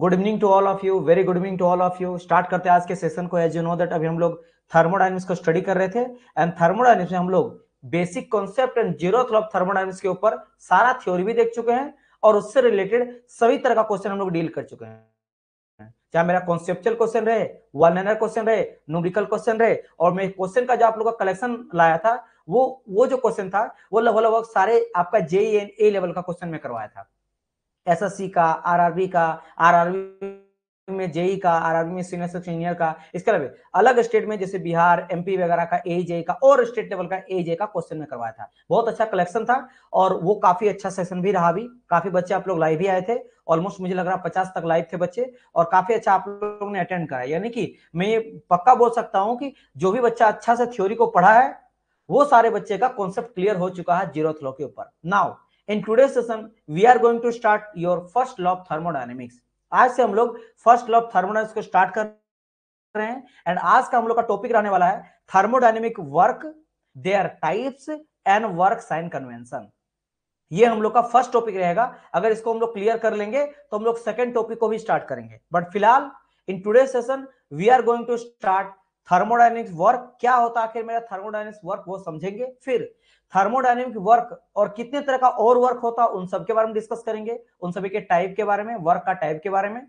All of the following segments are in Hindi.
Good evening to all of you very good evening to all of you start करते हैं आज के सेशन को एज यू नो दैट अभी हम लोग थर्मोडाइनमिक्स को स्टडी कर रहे थे एंड थर्मोडाइनमिक्स में हम लोग basic concept and zero of thermodynamics के ऊपर सारा थ्योरी भी देख चुके हैं और उससे रिलेटेड सभी तरह का क्वेश्चन हम लोग डील कर चुके हैं चाहे मेरा कॉन्सेप्चुअल क्वेश्चन रहे वन लाइनर क्वेश्चन रहे न्यूमेरिकल क्वेश्चन रहे और मैं क्वेश्चन का जो आप लोग का कलेक्शन लाया था वो वो जो क्वेश्चन था वो लगभग लगभग सारे आपका जेई एंड ए लेवल का क्वेश्चन में करवाया था एसएससी का आरआरबी का आरआरबी में जेई e का आरआरबी में सीनियर सब सीनियर का इसके अलावा अलग स्टेट में जैसे बिहार एमपी वगैरह का एजे का और स्टेट लेवल का एजे का क्वेश्चन में करवाया था बहुत अच्छा कलेक्शन था और वो काफी अच्छा सेशन भी रहा भी काफी बच्चे आप लोग लाइव भी आए थे ऑलमोस्ट मुझे लग रहा पचास तक लाइव थे बच्चे और काफी अच्छा आप लोगों ने अटेंड करा यानी कि मैं पक्का बोल सकता हूँ कि जो भी बच्चा अच्छा से थ्योरी को पढ़ा है वो सारे बच्चे का कॉन्सेप्ट क्लियर हो चुका है जीरो थ्रो के ऊपर now in today session we are going to start your first law of thermodynamics आज से हम लोग फर्स्ट लॉ ऑफ थर्मोडाइनमिक्स को स्टार्ट कर रहे हैं एंड आज का हम लोग का टॉपिक रहने वाला है thermodynamic work their types and work sign convention ये हम लोग का फर्स्ट टॉपिक रहेगा अगर इसको हम लोग क्लियर कर लेंगे तो हम लोग सेकेंड टॉपिक को भी स्टार्ट करेंगे बट फिलहाल in today session we are going to start thermodynamics work क्या होता है आखिर मेरा थर्मोडाइनिक्स वर्क वो समझेंगे फिर थर्मोडाइनमिक वर्क और कितने तरह का और वर्क होता है उन सब के बारे में डिस्कस करेंगे उन सभी के टाइप के बारे में वर्क का टाइप के बारे में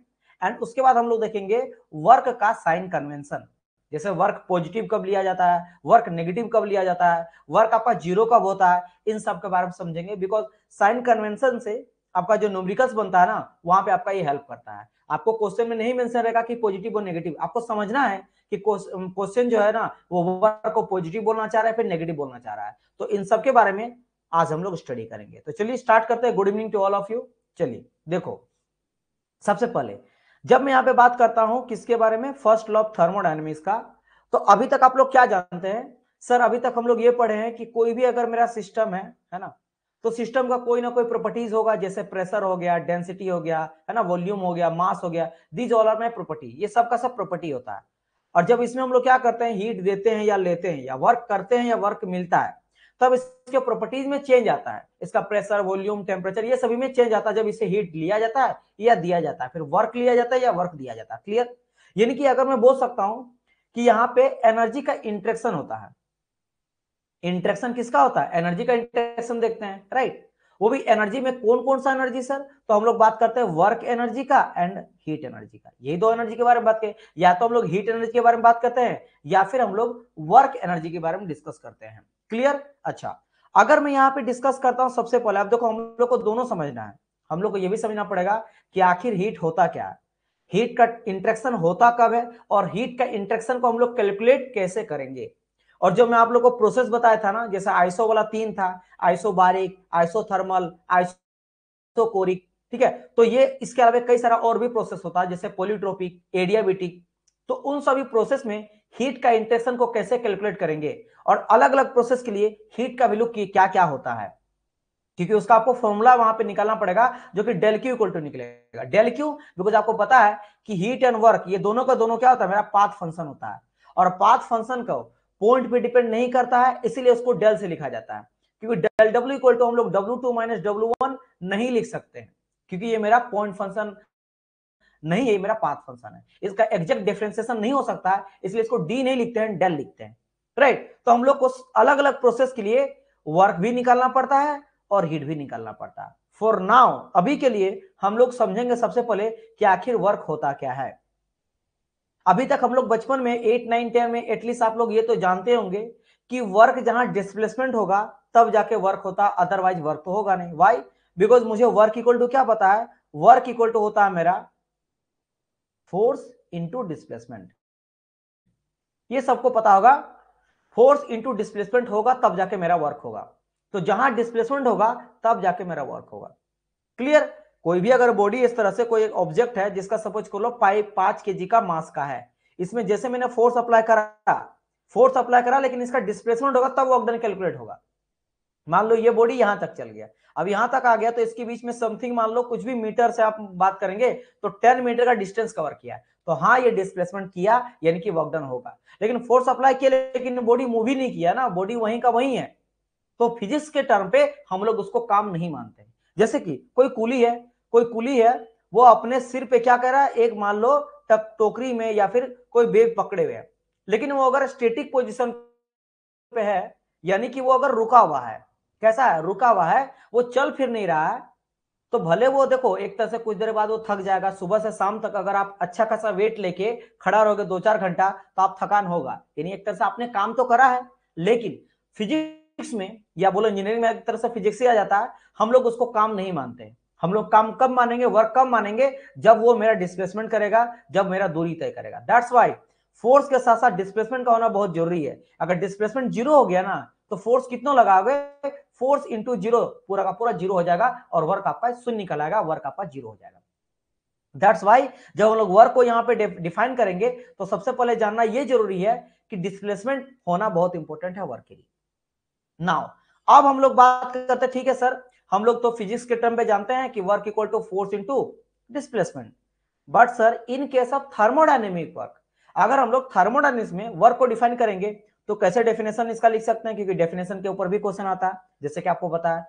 एंड उसके बाद हम लोग देखेंगे वर्क का साइन कन्वेंशन जैसे वर्क पॉजिटिव कब लिया जाता है वर्क नेगेटिव कब लिया जाता है वर्क आपका जीरो कब होता है इन सब के बारे में समझेंगे बिकॉज साइन कन्वेंशन से आपका जो न्यूमरिकल्स बनता है ना वहां पे आपका ये हेल्प करता है आपको क्वेश्चन में नहीं मेंशन रहेगा कि पॉजिटिव और नेगेटिव आपको समझना है कि क्वेश्चन जो है ना वो वर्क को पॉजिटिव बोलना चाह रहा है फिर नेगेटिव बोलना चाह रहा है तो इन सब के बारे में आज हम लोग स्टडी करेंगे तो चलिए स्टार्ट करते हैं good evening to all of you चलिए देखो सबसे पहले जब मैं यहाँ पे बात करता हूँ किसके बारे में फर्स्ट लॉ ऑफ थर्मोडाइनमिक्स का तो अभी तक आप लोग क्या जानते हैं सर अभी तक हम लोग ये पढ़े हैं कि कोई भी अगर मेरा सिस्टम है है ना तो सिस्टम का कोई ना कोई प्रॉपर्टीज होगा जैसे प्रेशर हो गया डेंसिटी हो गया है ना वॉल्यूम हो गया मास हो गया these all are my property ये सब का सब प्रॉपर्टी होता है और जब इसमें हम लोग क्या करते हैं हीट देते हैं या लेते हैं या वर्क करते हैं या वर्क मिलता है तब इसके प्रॉपर्टीज में चेंज आता है इसका प्रेशर वॉल्यूम टेम्परेचर ये सभी में चेंज आता है जब इसे हीट लिया जाता है या दिया जाता है फिर वर्क लिया जाता है या वर्क दिया जाता है क्लियर यानी कि अगर मैं बोल सकता हूं कि यहाँ पे एनर्जी का इंट्रेक्शन होता है इंट्रेक्शन किसका होता है एनर्जी का इंट्रेक्शन देखते हैं राइट वो भी एनर्जी में कौन कौन सा एनर्जी सर तो हम लोग बात करते हैं वर्क एनर्जी का एंड हीट एनर्जी का यही दो एनर्जी के बारे में बात करें या तो हम लोग हीट एनर्जी के बारे में बात करते हैं या फिर हम लोग वर्क एनर्जी के बारे में डिस्कस करते हैं क्लियर अच्छा अगर मैं यहाँ पे डिस्कस करता हूँ सबसे पहले अब देखो हम लोग को दोनों समझना है हम लोग को यह भी समझना पड़ेगा कि आखिर हीट होता क्या है हीट का इंट्रेक्शन होता कब है और हीट का इंट्रेक्शन को हम लोग कैलकुलेट कैसे करेंगे और जो मैं आप लोग को प्रोसेस बताया था ना जैसे आइसो वाला तीन था isobaric isothermal isochoric ठीक है तो ये इसके अलावा कई सारा और भी प्रोसेस होता है जैसे पोलिट्रोपिक एडियाबिटिक तो उन सभी प्रोसेस में हीट का इंटेक्शन को कैसे कैलकुलेट करेंगे और अलग अलग प्रोसेस के लिए हीट का वैल्यू क्या क्या होता है क्योंकि उसका आपको फॉर्मूला वहां पे निकालना पड़ेगा जो कि डेल क्यू इक्वल टू निकलेगा डेल क्यू बिकॉज आपको पता है कि हीट एंड वर्क ये दोनों का दोनों क्या होता है मेरा पाथ फंक्शन होता है और पाथ फंक्शन को पॉइंट पे डिपेंड नहीं करता है इसीलिए उसको डेल से लिखा जाता है क्योंकि डेल डब्ल्यू इक्वल टू हम लोग W two minus W one नहीं लिख सकते हैं क्योंकि ये मेरा पॉइंट फंक्शन नहीं है ये मेरा पाथ फंक्शन है इसका एग्जैक्ट डिफ्रेंसिएशन नहीं हो सकता है इसलिए इसको डी नहीं लिखते हैं डेल लिखते हैं राइट right? तो हम लोग को अलग अलग प्रोसेस के लिए वर्क भी निकालना पड़ता है और हीट भी निकालना पड़ता है फॉर नाउ अभी के लिए हम लोग समझेंगे सबसे पहले कि आखिर वर्क होता क्या है अभी तक हम लोग बचपन में एट नाइन टेन में एटलीस्ट आप लोग ये तो जानते होंगे कि वर्क जहां डिस्प्लेसमेंट होगा तब जाके वर्क होता अदरवाइज वर्क तो होगा नहीं वाई बिकॉज मुझे वर्क इक्वल टू क्या पता है वर्क इक्वल टू होता है मेरा फोर्स इंटू डिस्प्लेसमेंट ये सबको पता होगा फोर्स इंटू डिस्प्लेसमेंट होगा तब जाके मेरा वर्क होगा तो जहां डिस्प्लेसमेंट होगा तब जाके मेरा वर्क होगा क्लियर कोई भी अगर बॉडी इस तरह से कोई ऑब्जेक्ट है जिसका सपोज कर लो पाइप पांच के जी का मास का है इसमें जैसे मैंने फोर्स अप्लाई करा फोर्स अप्लाई करा लेकिन इसका डिस्प्लेसमेंट होगा तब वर्कडन कैलकुलेट होगा मान लो ये बॉडी यहां तक चल गया अब यहां तक आ गया तो इसके बीच में समथिंग मान लो कुछ भी मीटर से आप बात करेंगे तो टेन मीटर का डिस्टेंस कवर किया तो हाँ ये डिस्प्लेसमेंट किया यानी कि वर्कडन होगा लेकिन फोर्स अप्लाई किया लेकिन बॉडी मूव ही नहीं किया ना बॉडी वहीं का वहीं है तो फिजिक्स के टर्म पे हम लोग उसको काम नहीं मानते जैसे कि कोई कुली है कोई कुली है वो अपने सिर पे क्या कर रहा है एक मान लो टप टोकरी में या फिर कोई बेग पकड़े हुए लेकिन वो अगर स्टेटिक पोजिशन पे है यानी कि वो अगर रुका हुआ है कैसा है रुका हुआ है वो चल फिर नहीं रहा है तो भले वो देखो एक तरह से कुछ देर बाद वो थक जाएगा सुबह से शाम तक अगर आप अच्छा खासा वेट लेके खड़ा रहोगे दो चार घंटा तो आप थकान होगा यानी एक तरह से आपने काम तो करा है लेकिन फिजिक्स में या बोलो इंजीनियरिंग में एक तरह से फिजिक्स ही आ जाता है हम लोग उसको काम नहीं मानते हम लोग काम कब मानेंगे वर्क कब मानेंगे जब वो मेरा डिस्प्लेसमेंट करेगा जब मेरा दूरी तय करेगा दैट्स वाई फोर्स के साथ साथ डिस्प्लेसमेंट का होना बहुत जरूरी है अगर डिस्प्लेसमेंट जीरो हो गया ना तो फोर्स कितना लगाओगे फोर्स इंटू जीरो पूरा का पूरा जीरो हो जाएगा और वर्क आपका शून्य का आएगा वर्क आपका जीरो हो जाएगा दैट्स वाई जब हम लोग वर्क को यहाँ पे डिफाइन करेंगे तो सबसे पहले जानना ये जरूरी है कि डिस्प्लेसमेंट होना बहुत इंपॉर्टेंट है वर्क के लिए नाउ अब हम लोग बात करते ठीक है सर हम लोग तो फिजिक्स के टर्म पे जानते हैं कि work equal to force to displacement but sir in case of thermodynamic work अगर हम लोग थर्मोडाइनिक्स में वर्क को डिफाइन करेंगे तो कैसे डेफिनेशन इसका लिख सकते हैं क्योंकि डेफिनेशन के ऊपर भी क्वेश्चन आता है जैसे कि आपको पता है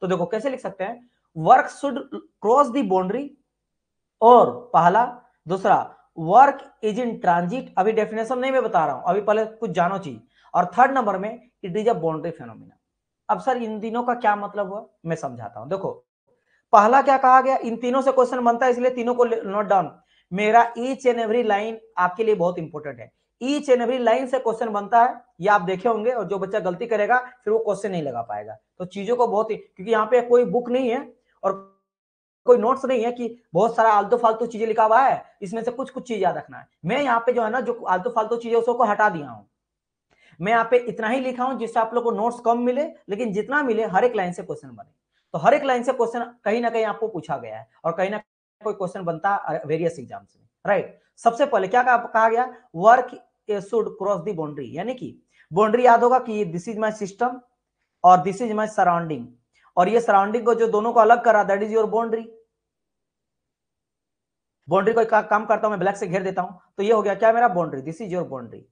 तो देखो कैसे लिख सकते हैं work should cross the boundary और पहला दूसरा वर्क इज इन ट्रांजिट अभी डेफिनेशन नहीं मैं बता रहा हूं अभी पहले कुछ जानो चाहिए और थर्ड नंबर में it is a boundary phenomena अब सर इन तीनों का क्या मतलब हुआ मैं समझाता हूं देखो पहला क्या कहा गया इन तीनों से क्वेश्चन बनता है इसलिए तीनों को नोट डाउन मेरा ईच एंड एवरी लाइन आपके लिए बहुत इंपॉर्टेंट है ईच एंड एवरी लाइन से क्वेश्चन बनता है ये आप देखे होंगे और जो बच्चा गलती करेगा फिर वो क्वेश्चन नहीं लगा पाएगा तो चीजों को बहुत ही क्योंकि यहाँ पे कोई बुक नहीं है और कोई नोट्स नहीं है कि बहुत सारा आलतू फालतू चीजें लिखा हुआ है इसमें से कुछ कुछ चीज याद रखना है मैं यहाँ पे जो है ना जो आलतू फालतू चीजें उसको हटा दिया हूँ मैं यहाँ पे इतना ही लिखा हूं जिससे आप लोग को नोट्स कम मिले लेकिन जितना मिले हर एक लाइन से क्वेश्चन बने तो हर एक लाइन से क्वेश्चन कहीं ना कहीं आपको पूछा गया है और कहीं ना कोई क्वेश्चन बनता वेरियस एग्जाम्स में राइट सबसे पहले क्या कहा गया work should cross the boundary यानी कि बाउंड्री याद होगा कि दिस इज माई सिस्टम और दिस इज माई सराउंडिंग और ये सराउंडिंग को जो दोनों को अलग करा that is your boundary boundary को का, काम करता हूं मैं ब्लैक से घेर देता हूं तो ये हो गया क्या मेरा boundary this is your boundary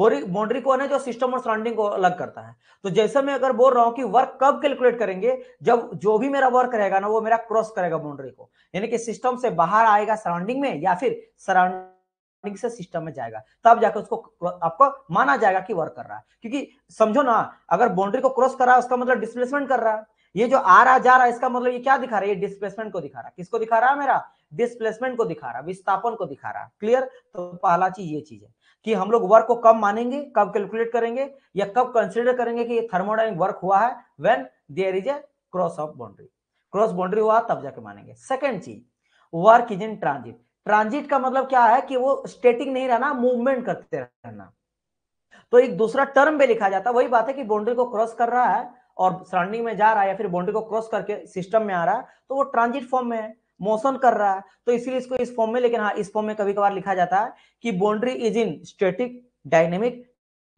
boundary कौन है जो सिस्टम और सराउंडिंग को अलग करता है तो जैसे मैं अगर बोल रहा हूं कि वर्क कब कैलकुलेट करेंगे जब जो भी मेरा वर्क रहेगा ना वो मेरा क्रॉस करेगा बाउंड्री को यानी कि सिस्टम से बाहर आएगा सराउंडिंग में या फिर सराउंडिंग से सिस्टम में जाएगा तब जाकर उसको आपको माना जाएगा कि वर्क कर रहा है क्योंकि समझो ना अगर बाउंड्री को क्रॉस कर रहा है उसका मतलब डिस्प्लेसमेंट कर रहा है ये जो आ रहा जा रहा है इसका मतलब ये क्या दिखा रहा है ये डिस्प्लेसमेंट को दिखा रहा है किसको दिखा रहा है मेरा डिस्प्लेसमेंट को दिखा रहा विस्थापन को दिखा रहा क्लियर तो पहला चीज ये चीज है कि हम लोग वर्क को कब मानेंगे कब कैलकुलेट करेंगे या कब कंसिडर करेंगे कि थर्मोडाइनिक वर्क हुआ है when there is a cross of boundary cross boundary हुआ तब जाके मानेंगे सेकेंड चीज work is in transit transit का मतलब क्या है कि वो स्टेटिक नहीं रहना मूवमेंट करते रहना तो एक दूसरा टर्म पे लिखा जाता है वही बात है कि बाउंड्री को क्रॉस कर रहा है और सराउंडिंग में जा रहा है या फिर बाउंड्री को क्रॉस करके सिस्टम में आ रहा है तो वो ट्रांजिट फॉर्म में है मोशन कर रहा है तो इसीलिए इसको इस फॉर्म में लेकिन हाँ इस फॉर्म में कभी कभार लिखा जाता है कि boundary is in static dynamic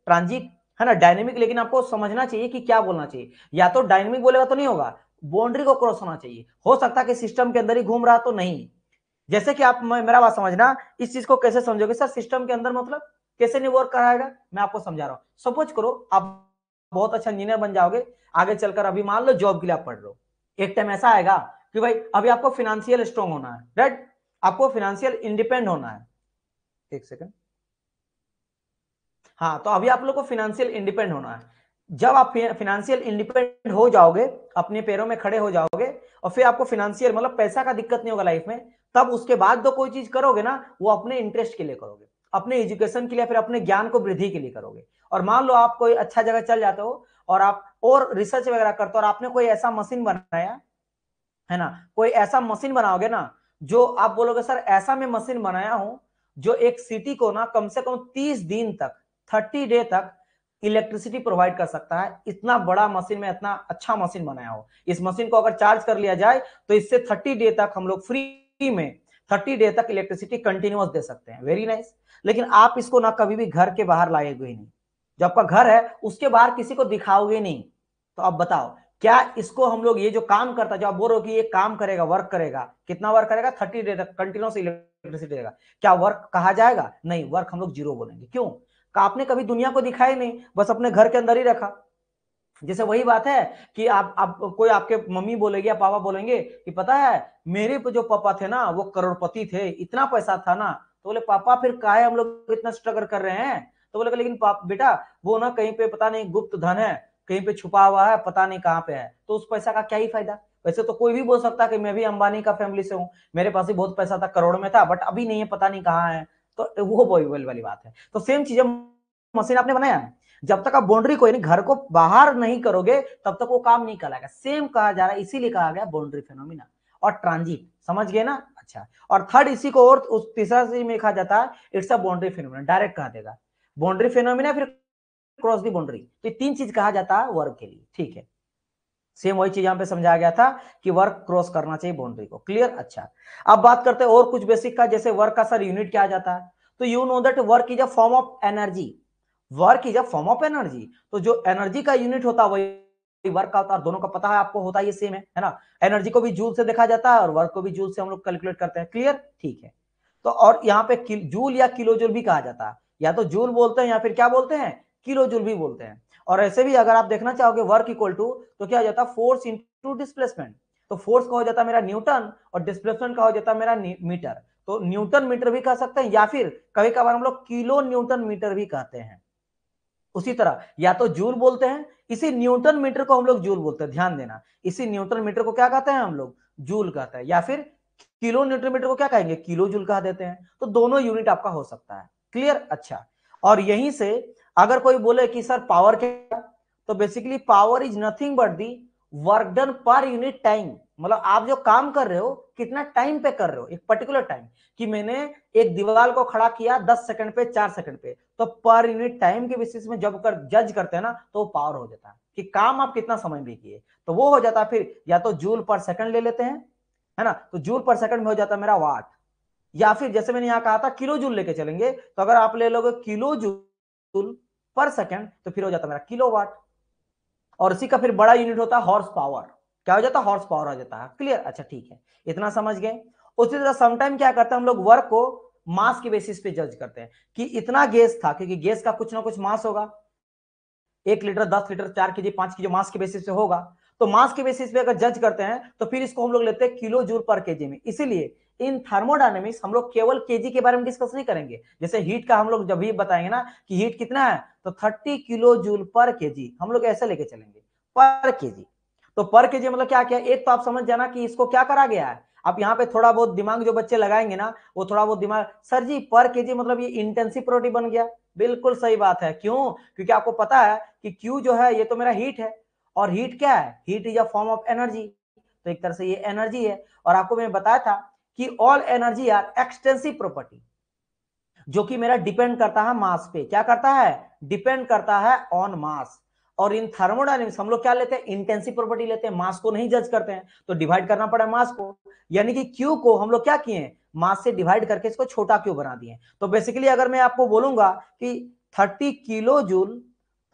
transit है ना डायनेमिक लेकिन आपको समझना चाहिए कि क्या बोलना चाहिए या तो डायनेमिक बोलेगा तो नहीं होगा बाउंड्री को क्रॉस होना चाहिए हो सकता है कि सिस्टम के अंदर ही घूम रहा तो नहीं जैसे कि आप मेरा बात समझना इस चीज को कैसे समझोगे सर सिस्टम के अंदर मतलब कैसे नहीं वर्क कराएगा मैं आपको समझा रहा हूँ सपोज करो आप बहुत अच्छा इंजीनियर बन जाओगे आगे चलकर अभी मान लो जॉब के लिए आप पढ़ लो एक टाइम ऐसा आएगा कि भाई अभी आपको फिनेंशियल स्ट्रॉन्ग होना है राइट आपको फिनेंशियल इंडिपेंड होना है एक सेकेंड हाँ तो अभी आप लोग को फिनेंशियल इंडिपेंड होना है जब आप फिनेंशियल इंडिपेंडेंट हो जाओगे अपने पैरों में खड़े हो जाओगे और फिर आपको फिनेंशियल मतलब पैसा का दिक्कत नहीं होगा लाइफ में तब उसके बाद जो तो कोई चीज करोगे ना वो अपने इंटरेस्ट के लिए करोगे अपने एजुकेशन के लिए फिर अपने ज्ञान को वृद्धि के लिए करोगे और मान लो आप कोई अच्छा जगह चल जाते हो और आप और रिसर्च वगैरह करते हो और आपने कोई ऐसा मशीन बनाया है ना कोई ऐसा मशीन बनाओगे ना जो आप बोलोगे सर ऐसा मैं मशीन बनाया हूं जो एक सिटी को ना कम से कम तीस दिन तक थर्टी डे तक इलेक्ट्रिसिटी प्रोवाइड कर सकता है इतना बड़ा मशीन में इतना अच्छा मशीन बनाया हो इस मशीन को अगर चार्ज कर लिया जाए तो इससे थर्टी डे तक हम लोग फ्री में थर्टी डे तक इलेक्ट्रिसिटी कंटिन्यूस दे सकते हैं वेरी नाइस लेकिन आप इसको ना कभी भी घर के बाहर लाएगे ही नहीं जो आपका घर है उसके बाहर किसी को दिखाओगे नहीं तो आप बताओ क्या इसको हम लोग ये जो काम करता जो आप बोल रहे हो कि ये काम करेगा वर्क करेगा कितना वर्क करेगा थर्टी डे तक कंटिन्यूस इलेक्ट्रिसिटी देगा क्या वर्क कहा जाएगा नहीं वर्क हम लोग जीरो बोलेंगे क्यों आपने कभी दुनिया को दिखाया नहीं बस अपने घर के अंदर ही रखा जैसे वही बात है कि आप आप कोई आपके मम्मी बोलेगी या पापा बोलेंगे कि पता है मेरे जो पापा थे ना वो करोड़पति थे इतना पैसा था ना तो बोले पापा फिर का हम लोग इतना स्ट्रगल कर रहे हैं तो बोले लेकिन बेटा वो ना कहीं पे पता नहीं गुप्त धन है कहीं पे छुपा हुआ है पता नहीं कहाँ पे है तो उस पैसा का क्या ही फायदा वैसे तो कोई भी बोल सकता है कि मैं भी अंबानी का फैमिली से हूँ मेरे पास ही बहुत पैसा था करोड़ में था बट अभी नहीं है पता नहीं कहाँ है तो वो पॉसिबल वाली बात है तो सेम चीज मशीन आपने बनाया जब तक आप बाउंड्री को यानी घर को बाहर नहीं करोगे तब तक वो काम नहीं कराएगा सेम कहा जा रहा है इसीलिए कहा गया बाउंड्री फेनोमिना और ट्रांजिट समझ गए ना अच्छा और थर्ड इसी को और उस तीसरा में कहा जाता है it's a boundary phenomena direct कहा देगा बाउंड्री फेनोमिना फिर क्रॉस दी बाउंड्री तो ये तीन चीज कहा जाता है वर्क के लिए ठीक है सेम वही चीज यहां पे समझाया गया था कि वर्क क्रॉस करना चाहिए बाउंड्री को क्लियर अच्छा अब बात करते हैं और कुछ बेसिक का जैसे वर्क का सर यूनिट क्या आ जाता है तो you know that work is a form of energy work is a form of energy तो जो एनर्जी का यूनिट होता है वही वर्क का होता है दोनों का पता है आपको होता है ये सेम है है ना एनर्जी को भी जूल से देखा जाता है और वर्क को भी जूल से हम लोग कैलकुलेट करते हैं क्लियर ठीक है तो और यहाँ पे जूल या किलोजूल भी कहा जाता है या तो जूल बोलते हैं या फिर क्या बोलते हैं किलो जूल भी बोलते हैं और ऐसे भी अगर आप देखना चाहोगे वर्क इक्वल टू तो क्या हो जाता है फोर्स इंटू डिस्प्लेसमेंट तो फोर्स का हो जाता मेरा न्यूटन और डिस्प्लेसमेंट का हो जाता मेरा मीटर तो न्यूटन मीटर भी कह सकते हैं या फिर कभी कभार हम लोग किलो न्यूटन मीटर भी कहते हैं उसी तरह या तो जूल बोलते हैं इसी न्यूटन मीटर को हम लोग जूल बोलते हैं ध्यान देना इसी न्यूटन मीटर को क्या कहते हैं हम लोग जूल कहते हैं या फिर किलो न्यूटन मीटर को क्या कहेंगे किलो जूल कह देते हैं तो दोनों यूनिट आपका हो सकता है क्लियर अच्छा और यहीं से अगर कोई बोले कि सर पावर क्या तो basically power is nothing but the work done per unit time मतलब आप जो काम कर रहे हो कितना टाइम पे कर रहे हो एक पर्टिकुलर टाइम कि मैंने एक दीवार को खड़ा किया दस सेकंड पे चार सेकंड पे तो पर यूनिट टाइम के बेसिस में जब कर जज करते हैं ना तो पावर हो जाता है कि काम आप कितना समय भी किए तो वो हो जाता है फिर या तो जूल पर सेकंड ले लेते हैं है ना तो जूल पर सेकंड में हो जाता है मेरा वाट या फिर जैसे मैंने यहां कहा था किलो जूल लेके चलेंगे तो अगर आप ले लोगे किलो जूल पर सेकेंड तो फिर हो जाता मेरा किलो वाट और इसी का फिर बड़ा यूनिट होता है हॉर्स पावर क्या हो जाता है हॉर्स पावर आ जाता है हाँ, क्लियर अच्छा ठीक है इतना समझ गए उसी तरह समटाइम क्या करते हैं हम लोग वर्क को मास के बेसिस पे जज करते हैं कि इतना गैस था क्योंकि गैस का कुछ ना कुछ मास होगा एक लीटर दस लीटर चार के जी पांच के जी मास के बेसिस पे होगा तो मास के बेसिस पे अगर जज करते हैं तो फिर इसको हम लोग लेते हैं किलो जूल पर के में इसीलिए इन थर्मोडाइनमिक्स हम लोग केवल केजी के बारे में डिस्कस नहीं करेंगे जैसे हीट का हम लोग जब भी बताएंगे ना कि हीट कितना है तो 30 किलो जूल पर केजी हम लोग ऐसे लेके चलेंगे पर केजी तो पर केजी मतलब क्या क्या एक तो आप समझ जाना कि इसको क्या करा गया है आप यहाँ पे थोड़ा बहुत दिमाग जो बच्चे लगाएंगे ना वो थोड़ा बहुत दिमाग सर जी पर केजी मतलब ये इंटेंसिव प्रोटीन बन गया बिल्कुल सही बात है क्यों क्योंकि आपको पता है कि क्यू जो है ये तो मेरा हीट है और हीट क्या है heat is a form of energy तो एक तरह से ये एनर्जी है और आपको मैंने बताया था कि all energy are extensive property जो कि मेरा डिपेंड करता है मास पे क्या करता है डिपेंड करता है ऑन मास और इन थर्मोडाइनमिक्स हम लोग क्या लेते हैं इंटेंसिव प्रॉपर्टी लेते हैं मास को नहीं जज करते हैं तो डिवाइड करना पड़ा मास को यानी कि क्यू को हम लोग क्या किए मास से डिवाइड करके इसको छोटा क्यू बना दिए तो बेसिकली अगर मैं आपको बोलूंगा कि थर्टी किलो जूल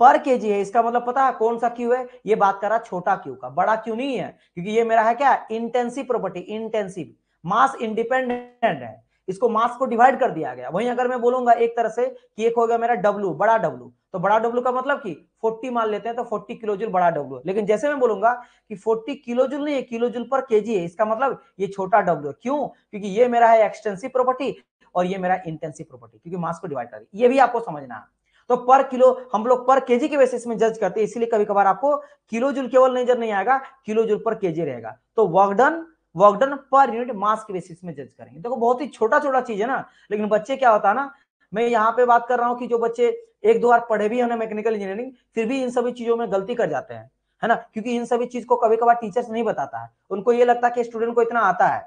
पर के जी है इसका मतलब पता है कौन सा क्यू है ये बात कर रहा छोटा क्यू का बड़ा क्यू नहीं है क्योंकि ये मेरा है क्या intensive property intensive mass independent है इसको मास को डिवाइड कर दिया गया वहीं अगर मैं बोलूंगा एक तरह से कि एक हो गया मेरा डब्लू बड़ा डब्लू तो बड़ा डब्लू का मतलब कि 40 मान लेते हैं तो 40 किलोजुल बड़ा डब्लू लेकिन जैसे मैं बोलूंगा कि 40 किलोजुल नहीं है किलोजुल पर केजी है इसका मतलब ये छोटा डब्ल्यू है क्यों क्योंकि ये मेरा है एक्सटेंसिव प्रॉपर्टी और ये मेरा इंटेंसिव प्रॉपर्टी क्योंकि मास को डिवाइड कर ये भी आपको समझना है तो पर किलो हम लोग पर केजी के बेसिस में जज करते हैं इसीलिए कभी कभार आपको किलो जूल केवल नजर नहीं आएगा किलो जूल पर केजी रहेगा तो work done work done per unit mass के बेसिस में जज करेंगे देखो बहुत ही छोटा छोटा चीज है ना लेकिन बच्चे क्या होता है ना मैं यहाँ पे बात कर रहा हूँ कि जो बच्चे एक दो बार पढ़े भी हमने मैकेनिकल इंजीनियरिंग फिर भी इन सभी चीजों में गलती कर जाते हैं है ना क्योंकि इन सभी चीज को कभी कभार टीचर्स नहीं बताता है उनको ये लगता है कि स्टूडेंट को इतना आता है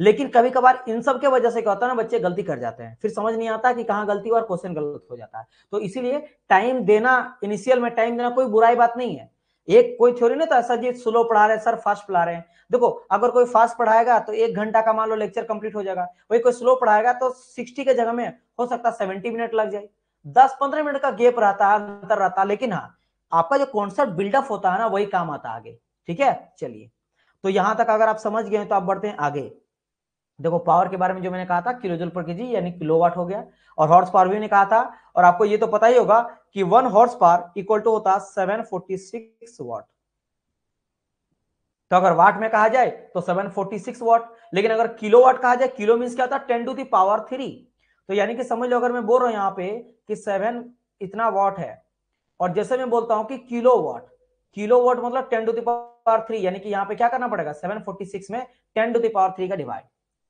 लेकिन कभी कभार इन सब के वजह से क्या होता है ना बच्चे गलती कर जाते हैं फिर समझ नहीं आता कि कहाँ गलती और क्वेश्चन गलत हो जाता है तो इसीलिए टाइम देना इनिशियल में टाइम देना कोई बुराई बात नहीं है एक कोई थ्योरी नहीं था सर जी स्लो पढ़ा रहे हैं सर फास्ट पढ़ा रहे हैं देखो अगर कोई फास्ट पढ़ाएगा तो एक घंटा का मान लो लेक्चर कंप्लीट हो जाएगा वही कोई स्लो पढ़ाएगा तो सिक्सटी के जगह में हो सकता है सेवेंटी मिनट लग जाए दस पंद्रह मिनट का गेप रहता है अंतर रहता है लेकिन हाँ आपका जो कॉन्सेप्ट बिल्डअप होता है ना वही काम आता है आगे ठीक है चलिए तो यहां तक अगर आप समझ गए तो आप बढ़ते हैं आगे देखो पावर के बारे में जो मैंने कहा था किलोजूल पर केजी यानी किलोवाट हो गया और हॉर्स पावर भी ने कहा था और आपको ये तो पता ही होगा कि one horse power equal to होता सेवन फोर्टी सिक्स वॉट तो अगर वाट में कहा जाए तो सेवन फोर्टी सिक्स वॉट लेकिन अगर किलो वाट कहा जाए किलो मीन क्या होता है ten to the power three तो यानी कि समझ लो अगर मैं बोल रहा हूं यहाँ पे कि सेवन इतना वॉट है और जैसे मैं बोलता हूं कि किलो वॉट किलो वॉट मतलब टेन टू दावर थ्री यानी कि यहाँ पे क्या करना पड़ेगा सेवन फोर्टी सिक्स में टेन टू दावर थ्री का डिवाइड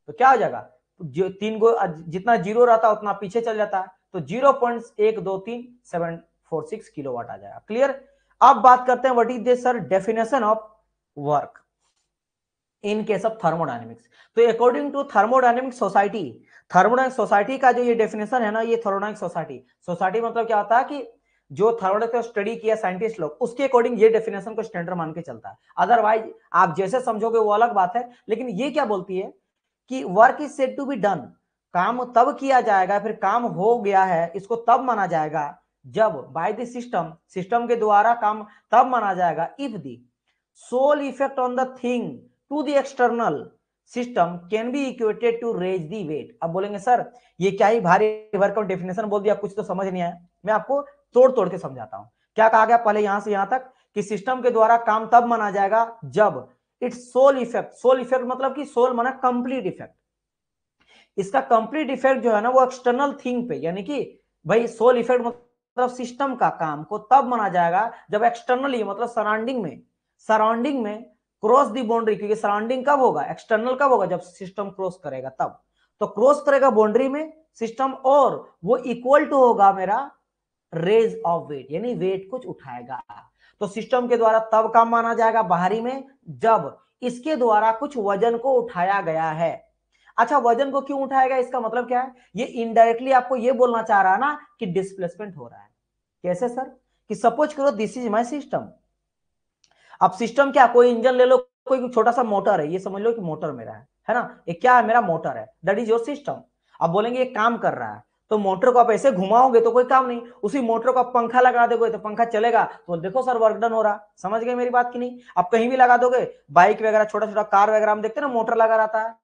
तो क्या हो जाएगा तो तीन को जितना जीरो रहता है उतना पीछे चल जाता है तो जीरो पॉइंट एक दो तीन seven four six kilo watt आ जाएगा क्लियर अब बात करते हैं what is the sir definition of work in case of thermodynamics तो according to thermodynamic society thermodynamic society का जो ये डेफिनेशन है ना ये थर्मोडाइनमिक सोसाइटी सोसाइटी मतलब क्या होता है कि जो थर्मोडाइनमिक स्टडी किया साइंटिस्ट लोग उसके अकॉर्डिंग ये डेफिनेशन को स्टैंडर्ड मान के चलता है अदरवाइज आप जैसे समझोगे वो अलग बात है लेकिन ये क्या बोलती है कि work is said to be done काम तब किया जाएगा फिर काम हो गया है इसको तब माना जाएगा जब बाय द सिस्टम सिस्टम के द्वारा काम तब माना जाएगा if the sole effect on the thing to the external system can be equated to raise the weight अब बोलेंगे सर ये क्या ही भारी वर्क डेफिनेशन बोल दिया कुछ तो समझ नहीं आया मैं आपको तोड़ तोड़ के समझाता हूं क्या कहा गया पहले यहां से यहां तक कि सिस्टम के द्वारा काम तब माना जाएगा जब it's sole effect sole effect मतलब कि सोल माना कंप्लीट इफेक्ट इसका कंप्लीट इफेक्ट जो है ना वो एक्सटर्नल थिंग पे यानी कि भाई सोल इफेक्ट मतलब सिस्टम का काम को तब माना जाएगा जब एक्सटर्नली मतलब सराउंडिंग में सराउंडिंग में क्रॉस दी बाउंड्री क्योंकि सराउंडिंग कब होगा एक्सटर्नल कब होगा जब सिस्टम क्रॉस करेगा तब तो क्रॉस करेगा बाउंड्री में सिस्टम और वो इक्वल टू होगा मेरा रेज ऑफ वेट यानी वेट कुछ उठाएगा तो सिस्टम के द्वारा तब काम माना जाएगा बाहरी में जब इसके द्वारा कुछ वजन को उठाया गया है अच्छा वजन को क्यों उठाया गया इसका मतलब क्या है ये इनडायरेक्टली आपको ये बोलना चाह रहा है ना कि डिस्प्लेसमेंट हो रहा है कैसे सर कि सपोज करो दिस इज माई सिस्टम अब सिस्टम क्या कोई इंजन ले लो कोई छोटा सा मोटर है ये समझ लो कि मोटर मेरा है है ना ये क्या है मेरा मोटर है दैट इज योर सिस्टम अब बोलेंगे ये काम कर रहा है तो मोटर को आप ऐसे घुमाओगे तो कोई काम नहीं उसी मोटर को आप पंखा लगा दोगे तो पंखा चलेगा तो देखो सर वर्क डन हो रहा समझ गए मेरी बात की नहीं आप कहीं भी लगा दोगे बाइक वगैरह छोटा छोटा कार वगैरह हम देखते ना मोटर लगा रहता है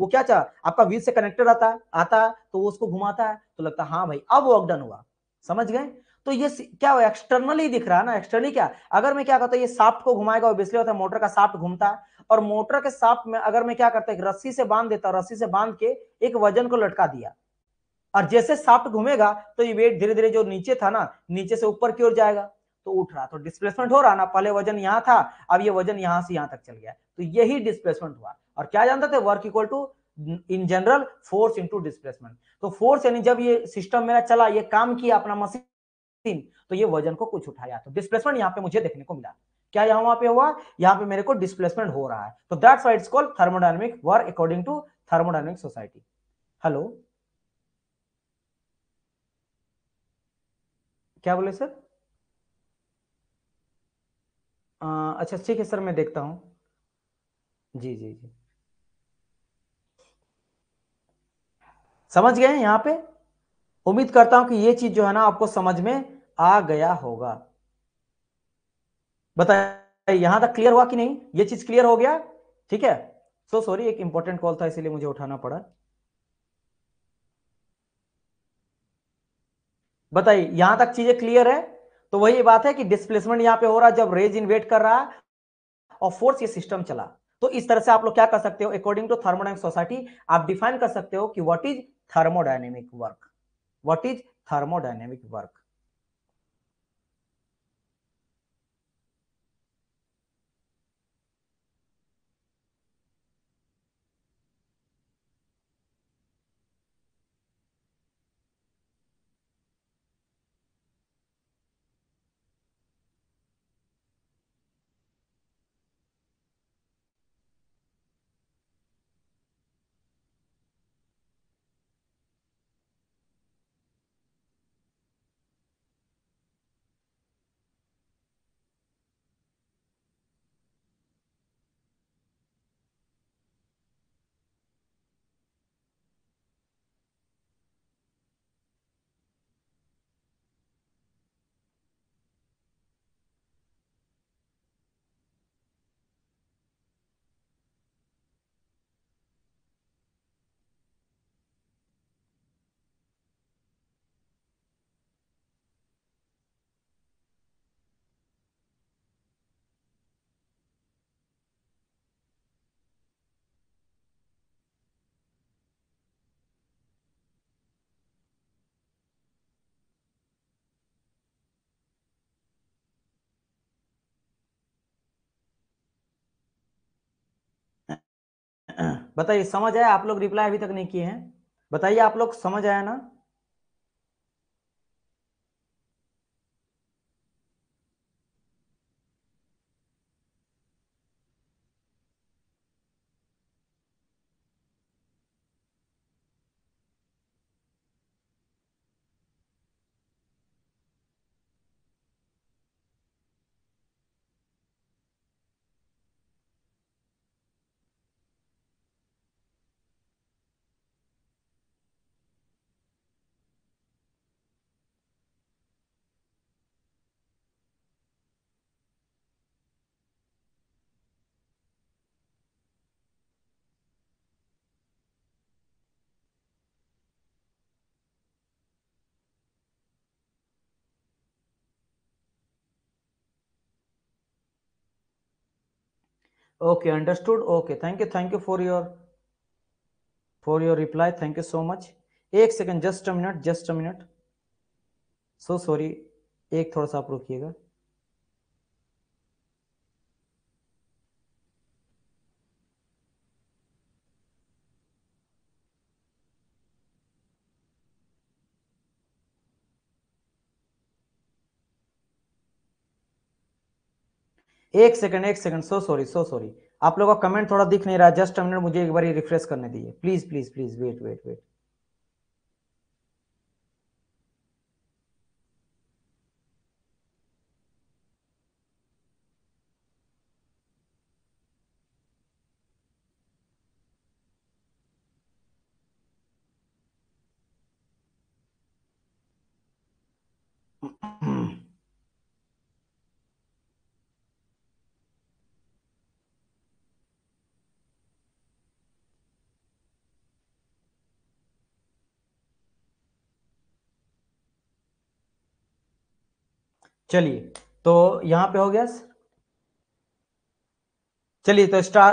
वो क्या चाह आपका व्हील से कनेक्टेड आता है आता है तो वो उसको घुमाता है तो लगता है हाँ भाई अब वर्क डन हुआ समझ गए तो ये क्या हुआ एक्सटर्नली दिख रहा है ना एक्सटर्नली क्या अगर मैं क्या करता हूँ ये साफ्ट को घुमाएगा बिजली होता है मोटर का साफ्ट घूमता है और मोटर के साफ्ट में अगर मैं क्या करता है रस्सी से बांध देता रस्सी से बांध के एक वजन को लटका दिया और जैसे साफ्ट घूमेगा तो ये वेट धीरे धीरे जो नीचे था ना नीचे से ऊपर की ओर जाएगा तो उठ रहा तो डिस्प्लेसमेंट हो रहा ना पहले वजन यहाँ था अब ये वजन यहाँ से यहाँ तक चल गया तो यही डिस्प्लेसमेंट हुआ और क्या जानते थे work equal to in general force into displacement तो फोर्स यानी जब ये सिस्टम मेरा चला ये काम किया अपना मशीन तो ये वजन को कुछ उठाया तो डिस्प्लेसमेंट यहाँ पे मुझे देखने को मिला क्या यहाँ वहां पे हुआ यहाँ पे मेरे को डिस्प्लेसमेंट हो रहा है तो that's why it's called thermodynamic work according to thermodynamic society hello क्या बोले सर आ, अच्छा ठीक है सर मैं देखता हूँ जी जी जी समझ गए यहाँ पे उम्मीद करता हूं कि ये चीज जो है ना आपको समझ में आ गया होगा बताए यहां तक क्लियर हुआ कि नहीं ये चीज क्लियर हो गया ठीक है सो so, सॉरी एक इंपॉर्टेंट कॉल था इसलिए मुझे उठाना पड़ा बताइए यहां तक चीजें क्लियर है तो वही बात है कि डिस्प्लेसमेंट यहां पे हो रहा है जब रेज इन्वेट कर रहा है और फोर्स ये सिस्टम चला तो इस तरह से आप लोग क्या कर सकते हो अकॉर्डिंग टू थर्मोडाइनिक सोसाइटी आप डिफाइन कर सकते हो कि what is thermodynamic work what is thermodynamic work हाँ। बताइए समझ आया आप लोग रिप्लाई अभी तक नहीं किए हैं बताइए आप लोग समझ आया ना okay understood okay thank you thank you for your for your reply thank you so much एक second just a minute just a minute so sorry एक थोड़ा सा आप रुकिएगा एक सेकंड एक सेकंड सो सॉरी सो सॉरी आप लोगों का कमेंट थोड़ा दिख नहीं रहा जस्ट मिनट मुझे एक बार रिफ्रेश करने दीजिए please please please wait wait wait चलिए तो यहां पे हो गया चलिए तो स्टार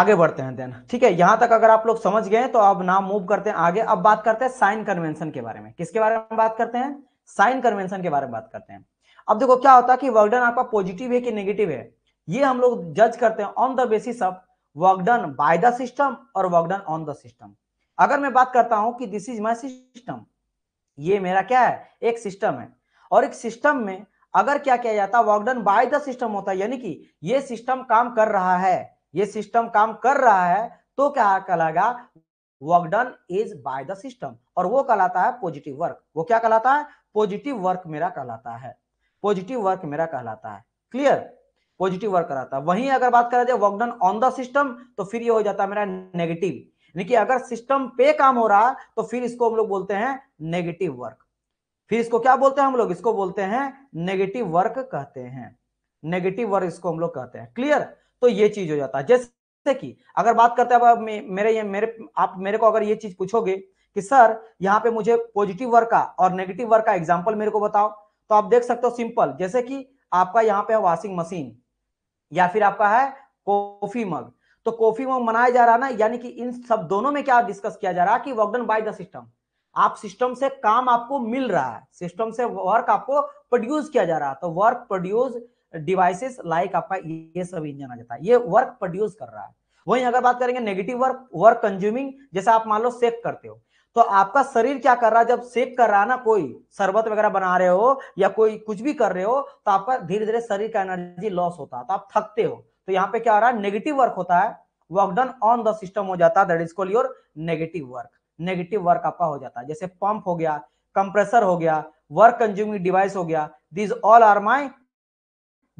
आगे बढ़ते हैं देन ठीक है यहां तक अगर आप लोग समझ गए तो अब नाम मूव करते हैं आगे अब बात करते हैं साइन कन्वेंशन के बारे में किसके बारे में बात करते हैं साइन कन्वेंशन के बारे में बात करते हैं अब देखो क्या होता है कि वर्कडन आपका पॉजिटिव है कि नेगेटिव है ये हम लोग जज करते हैं on the basis of work done by the system और वर्कडन ऑन द सिस्टम अगर मैं बात करता हूं कि दिस इज माई सिस्टम ये मेरा क्या है एक सिस्टम है और एक सिस्टम में अगर क्या किया जाता है वॉकडन बाय द सिस्टम होता है यानी कि ये सिस्टम काम कर रहा है ये सिस्टम काम कर रहा है तो क्या कहलाएगा work done is by the system और वो कहलाता है पॉजिटिव वर्क वो क्या कहलाता है पॉजिटिव वर्क मेरा कहलाता है पॉजिटिव वर्क मेरा कहलाता है क्लियर पॉजिटिव वर्क कहलाता है वहीं अगर बात करा जाए वर्कडन ऑन द सिस्टम तो फिर ये हो जाता है मेरा नेगेटिव यानी कि अगर सिस्टम पे काम हो रहा है तो फिर इसको हम लोग बोलते हैं नेगेटिव वर्क फिर इसको क्या बोलते हैं हम लोग इसको बोलते हैं नेगेटिव वर्क कहते हैं नेगेटिव वर्क इसको हम लोग कहते हैं क्लियर तो ये चीज हो जाता है जैसे कि अगर बात करते हैं मेरे ये मेरे आप मेरे को अगर ये चीज पूछोगे कि सर यहाँ पे मुझे पॉजिटिव वर्क का और नेगेटिव वर्क का एग्जाम्पल मेरे को बताओ तो आप देख सकते हो सिंपल जैसे कि आपका यहाँ पे है वॉशिंग मशीन या फिर आपका है कॉफी मग तो कॉफी मग मनाया जा रहा है ना यानी कि इन सब दोनों में क्या डिस्कस किया जा रहा है कि वर्कडन बाय द सिस्टम आप सिस्टम से काम आपको मिल रहा है सिस्टम से वर्क आपको प्रोड्यूस किया जा रहा है तो वर्क प्रोड्यूस डिवाइसेस लाइक आपका ये सब इंजन आ जाता है ये वर्क प्रोड्यूस कर रहा है वहीं अगर बात करेंगे नेगेटिव वर्क वर्क कंज्यूमिंग जैसे आप मान लो सेक करते हो तो आपका शरीर क्या कर रहा है जब सेक कर रहा है ना कोई शरबत वगैरह बना रहे हो या कोई कुछ भी कर रहे हो तो आपका धीरे धीरे शरीर का एनर्जी लॉस होता है तो आप थकते हो तो यहाँ पे क्या हो रहा है नेगेटिव वर्क होता है work done on the system हो जाता है that is call your negative work negative work आपका हो जाता है जैसे पंप हो गया कंप्रेसर हो गया वर्क कंज्यूमिंग डिवाइस हो गया these all are my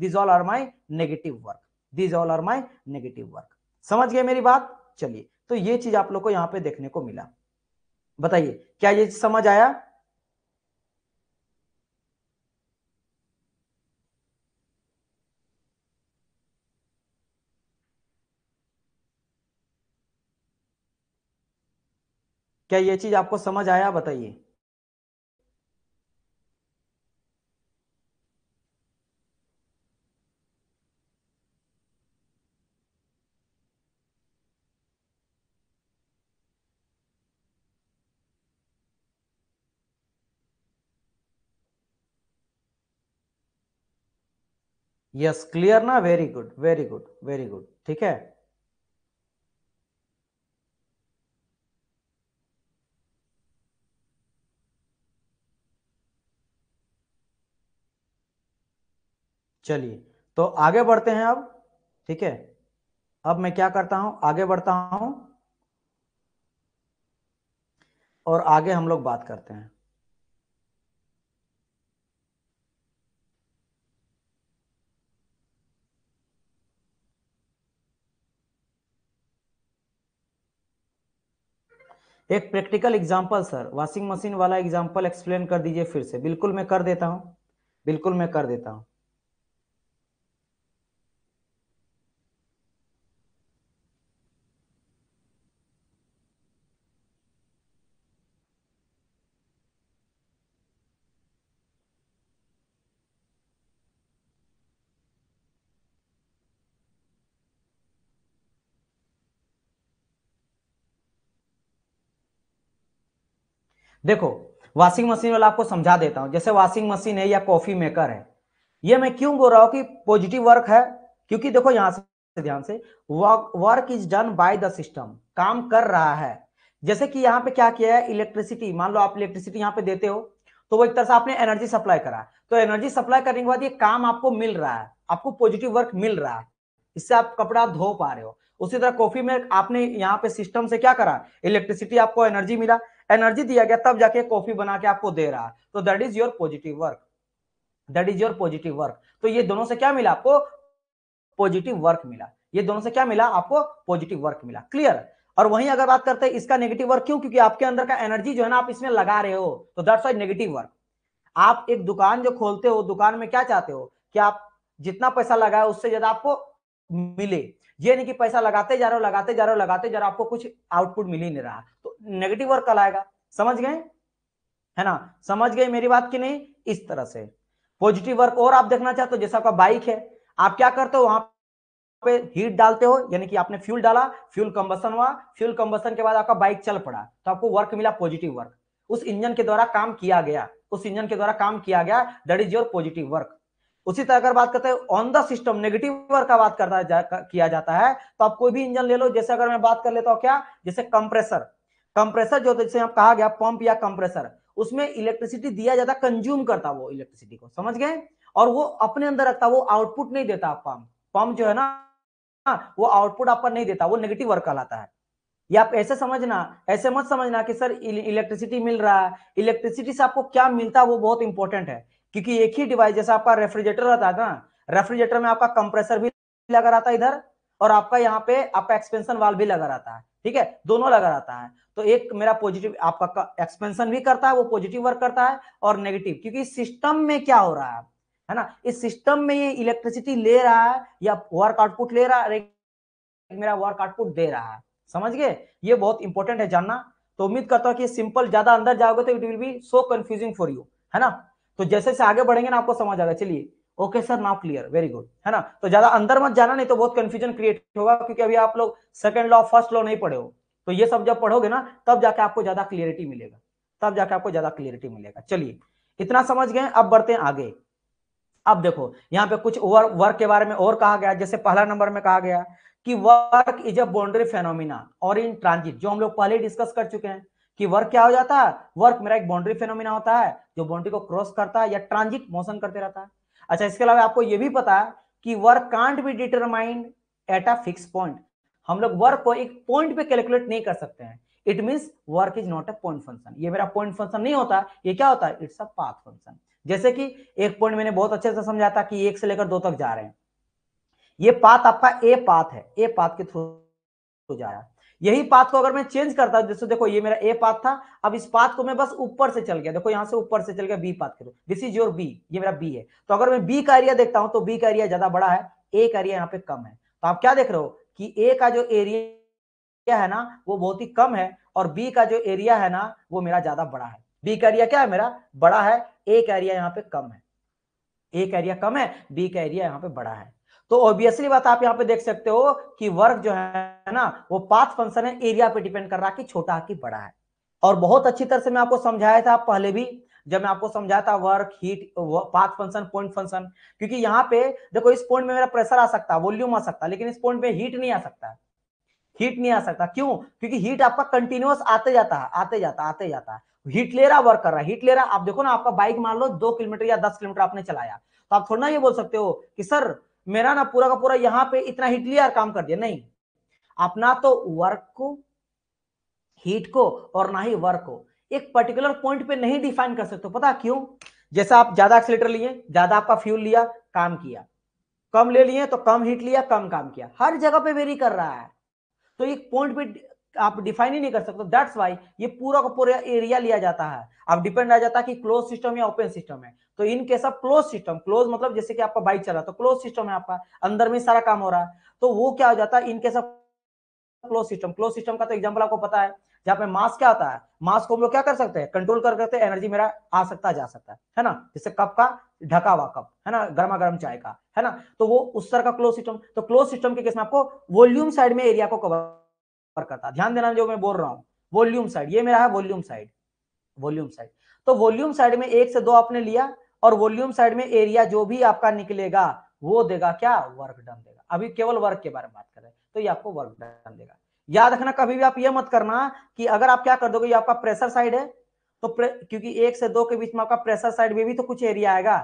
these all are my negative work these all are my negative work समझ गए मेरी बात चलिए तो ये चीज आप लोग को यहाँ पे देखने को मिला बताइए क्या ये समझ आया क्या ये चीज आपको समझ आया बताइए यस क्लियर ना very good very good very good ठीक है चलिए तो आगे बढ़ते हैं अब ठीक है अब मैं क्या करता हूं आगे बढ़ता हूं और आगे हम लोग बात करते हैं एक practical example sir washing machine वाला एग्जांपल एक्सप्लेन कर दीजिए फिर से बिल्कुल मैं कर देता हूं बिल्कुल मैं कर देता हूं देखो वॉशिंग मशीन वाला आपको समझा देता हूं जैसे वॉशिंग मशीन है या कॉफी मेकर है ये मैं क्यों बोल रहा हूं कि पॉजिटिव वर्क है क्योंकि देखो यहां से ध्यान से work is done by the system काम कर रहा है जैसे कि यहां पे क्या किया है इलेक्ट्रिसिटी मान लो आप इलेक्ट्रिसिटी यहां पे देते हो तो वो एक तरह से आपने एनर्जी सप्लाई करा तो एनर्जी सप्लाई करने के बाद ये काम आपको मिल रहा है आपको पॉजिटिव वर्क मिल रहा है इससे आप कपड़ा धो पा रहे हो उसी तरह कॉफी में आपने यहाँ पे सिस्टम से क्या करा इलेक्ट्रिसिटी आपको एनर्जी मिला एनर्जी दिया गया तब जाके कॉफी बना के आपको दे रहा है तो that is your positive work that is your positive work तो ये दोनों से क्या मिला आपको पॉजिटिव वर्क मिला ये दोनों से क्या मिला आपको पॉजिटिव वर्क मिला क्लियर और वहीं अगर बात करते हैं इसका नेगेटिव वर्क क्यों क्योंकि आपके अंदर का एनर्जी जो है ना आप इसमें लगा रहे हो तो दैट्स वाई नेगेटिव वर्क आप एक दुकान जो खोलते हो दुकान में क्या चाहते हो कि आप जितना पैसा लगाए उससे ज्यादा आपको मिले ये नहीं कि पैसा लगाते जा रहे हो लगाते जा रहे हो लगाते जा रहे हो आपको कुछ आउटपुट मिल ही नहीं रहा नेगेटिव वर्ड कहलाएगा समझ गए है ना समझ गए मेरी बात की नहीं इस तरह से पॉजिटिव वर्क और आप देखना चाहते हो जैसा आपका बाइक है आप क्या करते हो वहां पे हीट डालते हो यानी कि आपने फ्यूल डाला फ्यूल कंबसन हुआ फ्यूल कंबसन के बाद आपका बाइक चल पड़ा तो आपको वर्क मिला पॉजिटिव वर्क उस इंजन के द्वारा काम किया गया उस इंजन के द्वारा काम किया गया that is your positive work उसी तरह अगर बात करते हैं on the system negative work का बात करता जा, किया जाता है तो आप कोई भी इंजन ले लो जैसे अगर मैं बात कर लेता हूं क्या जैसे कंप्रेसर कंप्रेसर जो जैसे आप कहा गया पंप या कंप्रेसर उसमें इलेक्ट्रिसिटी दिया जाता कंज्यूम करता वो इलेक्ट्रिसिटी को समझ गए और वो अपने अंदर रखता वो आउटपुट नहीं देता पंप पंप जो है ना वो आउटपुट आप पर नहीं देता वो नेगेटिव वर्क कहलाता है या आप ऐसे समझना ऐसे मत समझना कि सर इलेक्ट्रिसिटी मिल रहा है इलेक्ट्रिसिटी से आपको क्या मिलता है वो बहुत इंपॉर्टेंट है क्योंकि एक ही डिवाइस जैसे आपका रेफ्रिजरेटर रहता है ना रेफ्रिजरेटर में आपका कंप्रेसर भी लगा रहता है इधर और आपका यहाँ पे आपका एक्सपेंशन वाल भी लगा रहता है ठीक है दोनों लगा रहता है तो एक मेरा पॉजिटिव आपका एक्सपेंशन भी करता है वो पॉजिटिव वर्क करता है और नेगेटिव क्योंकि सिस्टम में क्या हो रहा है है ना इस सिस्टम में ये इलेक्ट्रिसिटी ले रहा है या वर्क आउटपुट ले रहा है मेरा वर्क आउटपुट दे रहा है समझ गए ये बहुत इंपॉर्टेंट है जानना तो उम्मीद करता हूँ कि सिंपल ज्यादा अंदर जाओगे तो it will be so confusing for you है ना तो जैसे जैसे आगे बढ़ेंगे ना आपको समझ आएगा चलिए okay sir now clear very good है ना तो ज्यादा अंदर मत जाना नहीं तो बहुत कंफ्यूजन क्रिएट होगा क्योंकि अभी आप लोग सेकंड लॉ फर्स्ट लॉ नहीं पढ़े हो तो ये सब जब पढ़ोगे ना तब जाके आपको ज्यादा क्लियरिटी मिलेगा तब जाके आपको ज्यादा क्लियरिटी मिलेगा चलिए इतना समझ गए अब बढ़ते हैं आगे अब देखो यहाँ पे कुछ और वर्क के बारे में और कहा गया जैसे पहला नंबर में कहा गया कि work is a boundary phenomena और इन ट्रांजिट जो हम लोग पहले डिस्कस कर चुके हैं कि वर्क क्या हो जाता है वर्क मेरा एक बाउंड्री फेनोमिना होता है जो बाउंड्री को क्रॉस करता है या ट्रांजिट मोशन करते रहता है अच्छा इसके अलावा आपको यह भी पता है कि work can't be determined at a fix point हम लोग वर्क को एक पॉइंट पे कैलकुलेट नहीं कर सकते हैं it mean work is not a point function ये मेरा पॉइंट फंक्शन नहीं होता ये क्या होता है इट्स अ पाथ फंक्शन जैसे कि एक पॉइंट मैंने बहुत अच्छे से समझा था कि एक से लेकर दो तक जा रहे हैं ये पाथ आपका ए पाथ है ए पाथ के थ्रू जा रहा यही पाथ को अगर मैं चेंज करता हूं जैसे देखो ये मेरा ए पाथ था अब इस पाथ को मैं बस ऊपर से चल गया देखो यहाँ से ऊपर से चल गया बी पाथ के through this is your B ये मेरा बी है तो अगर मैं बी का एरिया देखता हूं तो बी का एरिया ज्यादा बड़ा है ए का एरिया यहाँ पे कम है तो आप क्या देख रहे हो कि ए का जो एरिया है ना वो बहुत ही कम है और बी का जो एरिया है ना वो मेरा ज्यादा बड़ा है बी का एरिया क्या है मेरा बड़ा है ए का एरिया यहाँ पे कम है ए का एरिया कम है बी का एरिया यहाँ पे बड़ा है तो ऑब्वियसली बात आप यहाँ पे देख सकते हो कि वर्क जो है ना वो पाथ फंक्शन है एरिया पे डिपेंड कर रहा है कि छोटा कि बड़ा है और बहुत अच्छी तरह से मैं आपको समझाया था पहले भी जब मैं आपको समझाता work heat path function point function क्योंकि यहाँ पे देखो इस पॉइंट में मेरा प्रेशर आ सकता है वॉल्यूम आ सकता है लेकिन इस पॉइंट में हीट नहीं आ सकता है हीट नहीं आ सकता क्यों क्योंकि हीट आपका कंटिन्यूस आते जाता है आते जाता आते जाता है हीट ले रहा वर्क कर रहा है हीट ले रहा आप देखो ना आपका बाइक मान लो दो किलोमीटर या दस किलोमीटर आपने चलाया तो आप थोड़ा ना ये बोल सकते हो कि सर मेरा ना पूरा का पूरा यहाँ पे इतना हीट लिया काम कर दिया नहीं अपना तो वर्क को हीट को और ना ही वर्क को एक पर्टिकुलर पॉइंट पे नहीं डिफाइन कर सकते पता क्यों जैसा आप ज्यादा एक्सीटर लिए ज्यादा आपका फ्यूल लिया काम किया कम ले लिए तो कम हीट लिया कम काम किया हर जगह पे वेरी कर रहा है तो एक पॉइंट पे आप डिफाइन ही नहीं कर सकते दैट्स वाई ये पूरा का पूरा एरिया लिया जाता है अब डिपेंड आ जाता है कि क्लोज सिस्टम या ओपन सिस्टम है तो in case of close system close मतलब जैसे कि आपका बाइक चला तो क्लोज सिस्टम है आपका अंदर में सारा काम हो रहा है तो वो क्या हो जाता है in case of close system close system का तो एग्जाम्पल आपको पता है जहां पे मास क्या होता है मास को हम लोग क्या कर सकते हैं कंट्रोल कर सकते हैं एनर्जी मेरा आ सकता जा सकता है है ना जैसे कप का ढका हुआ कप है ना गर्मा गर्म चाय का है ना तो वो उस तरह का क्लोज सिस्टम तो क्लोज सिस्टम के केस आपको वॉल्यूम साइड में एरिया को कवर करता ध्यान देना जो मैं बोल रहा हूँ वॉल्यूम साइड ये मेरा है वॉल्यूम साइड वॉल्यूम साइड तो वॉल्यूम साइड में एक से दो आपने लिया और वॉल्यूम साइड में एरिया जो भी आपका निकलेगा वो देगा क्या वर्क डन देगा अभी केवल वर्क के बारे में बात कर रहे हैं तो ये आपको वर्क डन देगा याद रखना कभी भी आप ये मत करना कि अगर आप क्या कर दोगे ये आपका प्रेशर साइड है तो क्योंकि एक से दो के बीच में आपका प्रेशर साइड में भी तो कुछ एरिया आएगा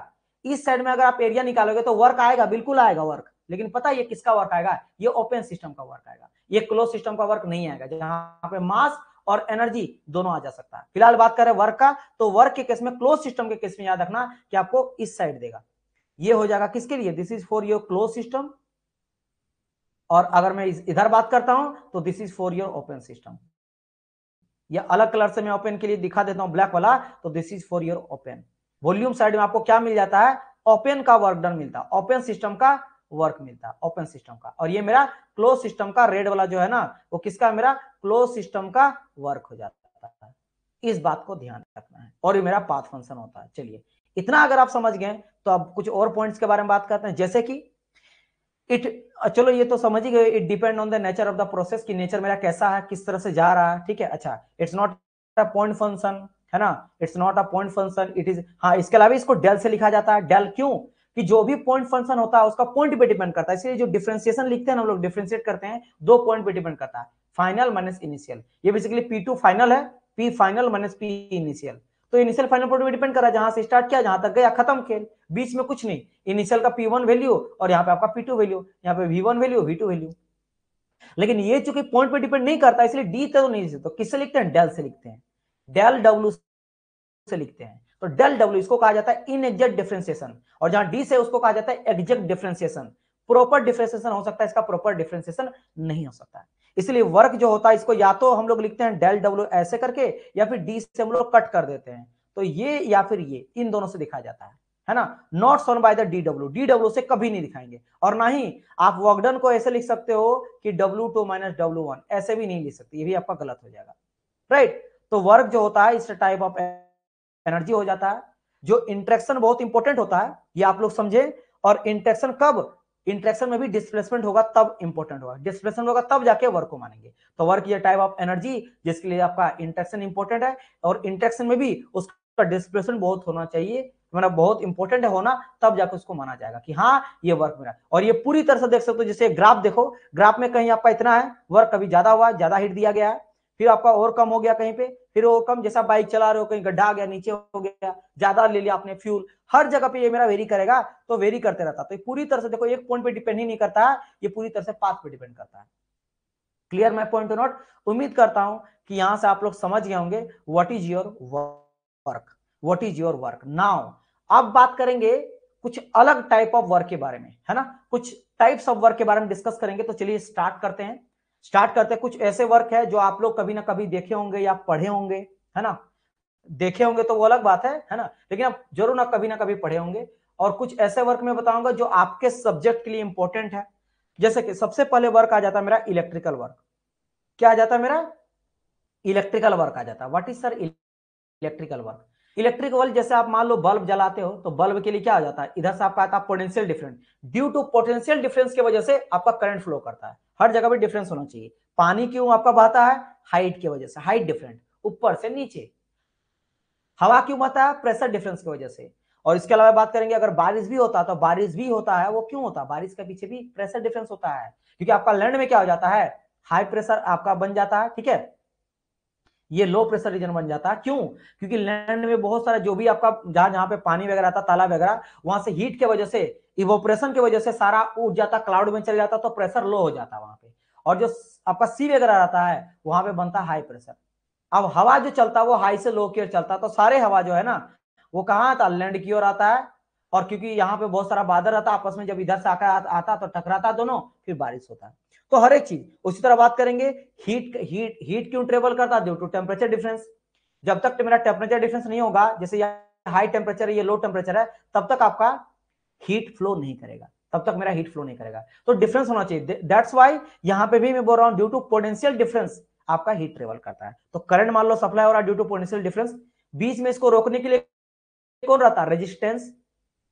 इस साइड में अगर आप एरिया निकालोगे तो वर्क आएगा बिल्कुल आएगा वर्क लेकिन पता ये किसका वर्क आएगा ये ओपन सिस्टम का वर्क आएगा ये क्लोज सिस्टम का वर्क नहीं आएगा जहां पे मास और एनर्जी दोनों आ जा सकता है फिलहाल बात करें वर्क का तो वर्क के केस में क्लोज सिस्टम के केस में याद रखना कि आपको इस साइड देगा ये हो जाएगा किसके लिए this is for your close system और अगर मैं इधर बात करता हूं तो this is for your open system या अलग कलर से मैं ओपन के लिए दिखा देता हूं ब्लैक वाला तो this is for your open volume side में आपको क्या मिल जाता है ओपन का वर्क डन मिलता है ओपन सिस्टम का वर्क मिलता है ओपन सिस्टम का और ये मेरा क्लोज सिस्टम का रेड वाला जो है ना वो किसका मेरा क्लोज सिस्टम का वर्क हो जाता है इस बात को ध्यान रखना है और ये मेरा पाथ फंक्शन होता है चलिए इतना अगर आप समझ गए तो अब कुछ और पॉइंट्स के बारे में बात करते हैं जैसे कि इट चलो ये तो समझ ही गए it depend on the nature of the process की नेचर मेरा कैसा है किस तरह से जा रहा है ठीक है अच्छा it's not a point function है ना it's not a point function it is हाँ इसके अलावा इसको डेल से लिखा जाता है डेल क्यों कि जो भी पॉइंट फंक्शन होता है उसका पॉइंट पे डिपेंड करता है इसलिए जो डिफ्रेंसिएशन लिखते हैं हम लोग डिफ्रेंशिएट करते हैं दो पॉइंट पे डिपेंड करता है फाइनल माइनस इनिशियल ये बेसिकली पी टू फाइनल है P final minus P initial तो इनिशियल फाइनल प्रोडक्ट पे डिपेंड करा जहां से स्टार्ट किया जहां तक गया खत्म खेल बीच में कुछ नहीं इनिशियल का पी वन वैल्यू और यहाँ पे आपका पी टू वैल्यू यहाँ पे V one value V two value लेकिन ये चूंकि पॉइंट पे डिपेंड नहीं करता इसलिए डी तो नहीं तो किससे लिखते हैं डेल से लिखते हैं डेल डब्ल्यू से लिखते हैं तो डेल डब्ल्यू इसको कहा जाता है इन एग्जैक्ट डिफ्रेंसिएशन और जहां डी से उसको कहा जाता है एग्जैक्ट डिफ्रेंसिएशन प्रॉपर डिफ्रेंसिएशन हो सकता है इसका प्रॉपर डिफ्रेंसिएशन नहीं हो सकता है इसलिए वर्क जो होता है इसको या तो हम लोग लिखते हैं डेल डब्ल्यू ऐसे करके या फिर डी से हम लोग कट कर देते हैं तो ये या फिर ये इन दोनों से दिखाया जाता है है ना not shown by the D W D W से कभी नहीं दिखाएंगे और ना ही आप वॉकडन को ऐसे लिख सकते हो कि W two minus W one ऐसे भी नहीं लिख सकते ये भी आपका गलत हो जाएगा राइट तो वर्क जो होता है इस टाइप ऑफ एनर्जी हो जाता है जो इंट्रेक्शन बहुत इंपॉर्टेंट होता है ये आप लोग समझे और इंट्रेक्शन कब इंट्रेक्शन में भी डिस्प्लेसमेंट होगा तब इंपॉर्टेंट होगा डिस्प्लेसमेंट होगा तब जाके वर्क को मानेंगे तो वर्क ये टाइप ऑफ एनर्जी जिसके लिए आपका इंट्रेक्शन इंपॉर्टेंट है और इंट्रेक्शन में भी उसका डिस्प्लेसमेंट बहुत होना चाहिए मतलब बहुत इंपॉर्टेंट है होना तब जाके उसको माना जाएगा कि हाँ ये वर्क मेरा और ये पूरी तरह से देख सकते हो जैसे ग्राफ देखो ग्राफ में कहीं आपका इतना है वर्क कभी ज्यादा हुआ ज्यादा हिट दिया गया है फिर आपका और कम हो गया कहीं पे फिर और कम जैसा बाइक चला रहे हो कहीं गड्ढा आ गया नीचे हो गया ज्यादा ले लिया आपने फ्यूल हर जगह पे ये मेरा वेरी करेगा तो वेरी करते रहता तो पूरी तरह से देखो एक पॉइंट पे डिपेंड ही नहीं करता है ये पूरी तरह से पाथ पे डिपेंड करता है क्लियर माई पॉइंट नॉट उम्मीद करता हूं कि यहां से आप लोग समझ गए होंगे what is your work what is your work now अब बात करेंगे कुछ अलग टाइप ऑफ वर्क के बारे में है ना कुछ टाइप्स ऑफ वर्क के बारे में डिस्कस करेंगे तो चलिए स्टार्ट करते हैं स्टार्ट करते हैं कुछ ऐसे वर्क है जो आप लोग कभी ना कभी देखे होंगे या पढ़े होंगे है ना देखे होंगे तो वो अलग बात है है ना लेकिन आप जरूर ना कभी ना कभी पढ़े होंगे और कुछ ऐसे वर्क में बताऊंगा जो आपके सब्जेक्ट के लिए इंपॉर्टेंट है जैसे कि सबसे पहले वर्क आ जाता है मेरा इलेक्ट्रिकल वर्क क्या आ जाता है मेरा इलेक्ट्रिकल वर्क आ जाता है what is sir electrical work electric bulb जैसे आप मान लो बल्ब जलाते हो तो बल्ब के लिए क्या हो जाता है इधर से आपका आता है potential difference due to potential difference की वजह से आपका करंट फ्लो करता है हर जगह पे डिफरेंस होना चाहिए पानी क्यों आपका बहता है हाइट की वजह से हाइट डिफरेंट ऊपर से नीचे हवा क्यों बहता है प्रेशर डिफरेंस की वजह से और इसके अलावा बात करेंगे अगर बारिश भी होता है तो बारिश भी होता है वो क्यों होता है बारिश के पीछे भी प्रेशर डिफरेंस होता है क्योंकि आपका लैंड में क्या हो जाता है हाई प्रेशर आपका बन जाता है ठीक है ये लो प्रेशर रीजन बन जाता है क्यों क्योंकि लैंड में बहुत सारा जो भी आपका जहां जहां पे पानी वगैरह था तालाब वगैरह वहां से हीट के वजह से इवोपरेशन के वजह से सारा उठ जाता क्लाउड में चले जाता तो प्रेशर लो हो जाता वहां पे और जो आपका सी वगैरह रहता है वहां पे बनता हाई प्रेशर अब हवा जो चलता है वो हाई से लो की ओर चलता तो सारे हवा जो है ना वो कहाँ आता लैंड की ओर आता है और क्योंकि यहाँ पे बहुत सारा बादल रहता आपस में जब इधर से आकर आता तो टकराता दोनों फिर बारिश होता है तो हर एक चीज उसी तरह बात करेंगे हीट हीट हीट क्यों ट्रेवल करता है ड्यू टू टेम्परेचर डिफरेंस जब तक मेरा टेम्परेचर डिफरेंस नहीं होगा जैसे हाई टेम्परेचर है ये लो टेम्परेचर है तब तक आपका हीट फ्लो नहीं करेगा तब तक मेरा हीट फ्लो नहीं करेगा तो डिफरेंस होना चाहिए दैट्स वाई यहाँ पे भी मैं बोल रहा हूं ड्यू टू पोटेंशियल डिफरेंस आपका हीट ट्रेवल करता है तो करंट मान लो सप्लाई हो रहा है ड्यू टू पोटेंशियल डिफरेंस बीच में इसको रोकने के लिए कौन रहता है रेजिस्टेंस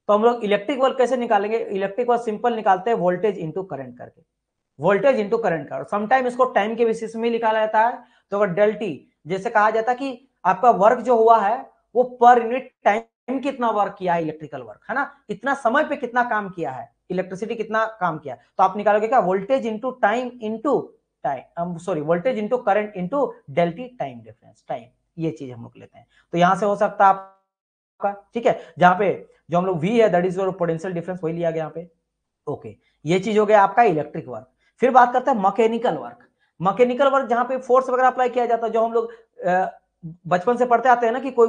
तो हम लोग इलेक्ट्रिक वर्क कैसे निकालेंगे इलेक्ट्रिक वर्क सिंपल निकालते हैं वोल्टेज इंटू करंट करके वोल्टेज इंटू करंट का समटाइम इसको टाइम के बेसिस में निकाला जाता है तो अगर डेल्टी जैसे कहा जाता है कि आपका वर्क जो हुआ है वो पर यूनिट टाइम कितना वर्क किया है इलेक्ट्रिकल वर्क है ना कितना समय पे कितना काम किया है इलेक्ट्रिसिटी कितना काम किया तो आप निकालोगे क्या voltage into time into time sorry voltage into current into delta t time difference time ये चीज हम लोग लेते हैं तो यहां से हो सकता है आपका ठीक है जहां पे जो हम लोग वी है that is your potential difference वही लिया गया यहाँ पे ओके ये चीज हो गया आपका इलेक्ट्रिक वर्क फिर बात करते हैं मकेनिकल वर्क मकेनिकल वर्क जहां पे फोर्स वगैरह अप्लाई किया जाता है जो हम लोग बचपन से पढ़ते आते हैं ना कि कोई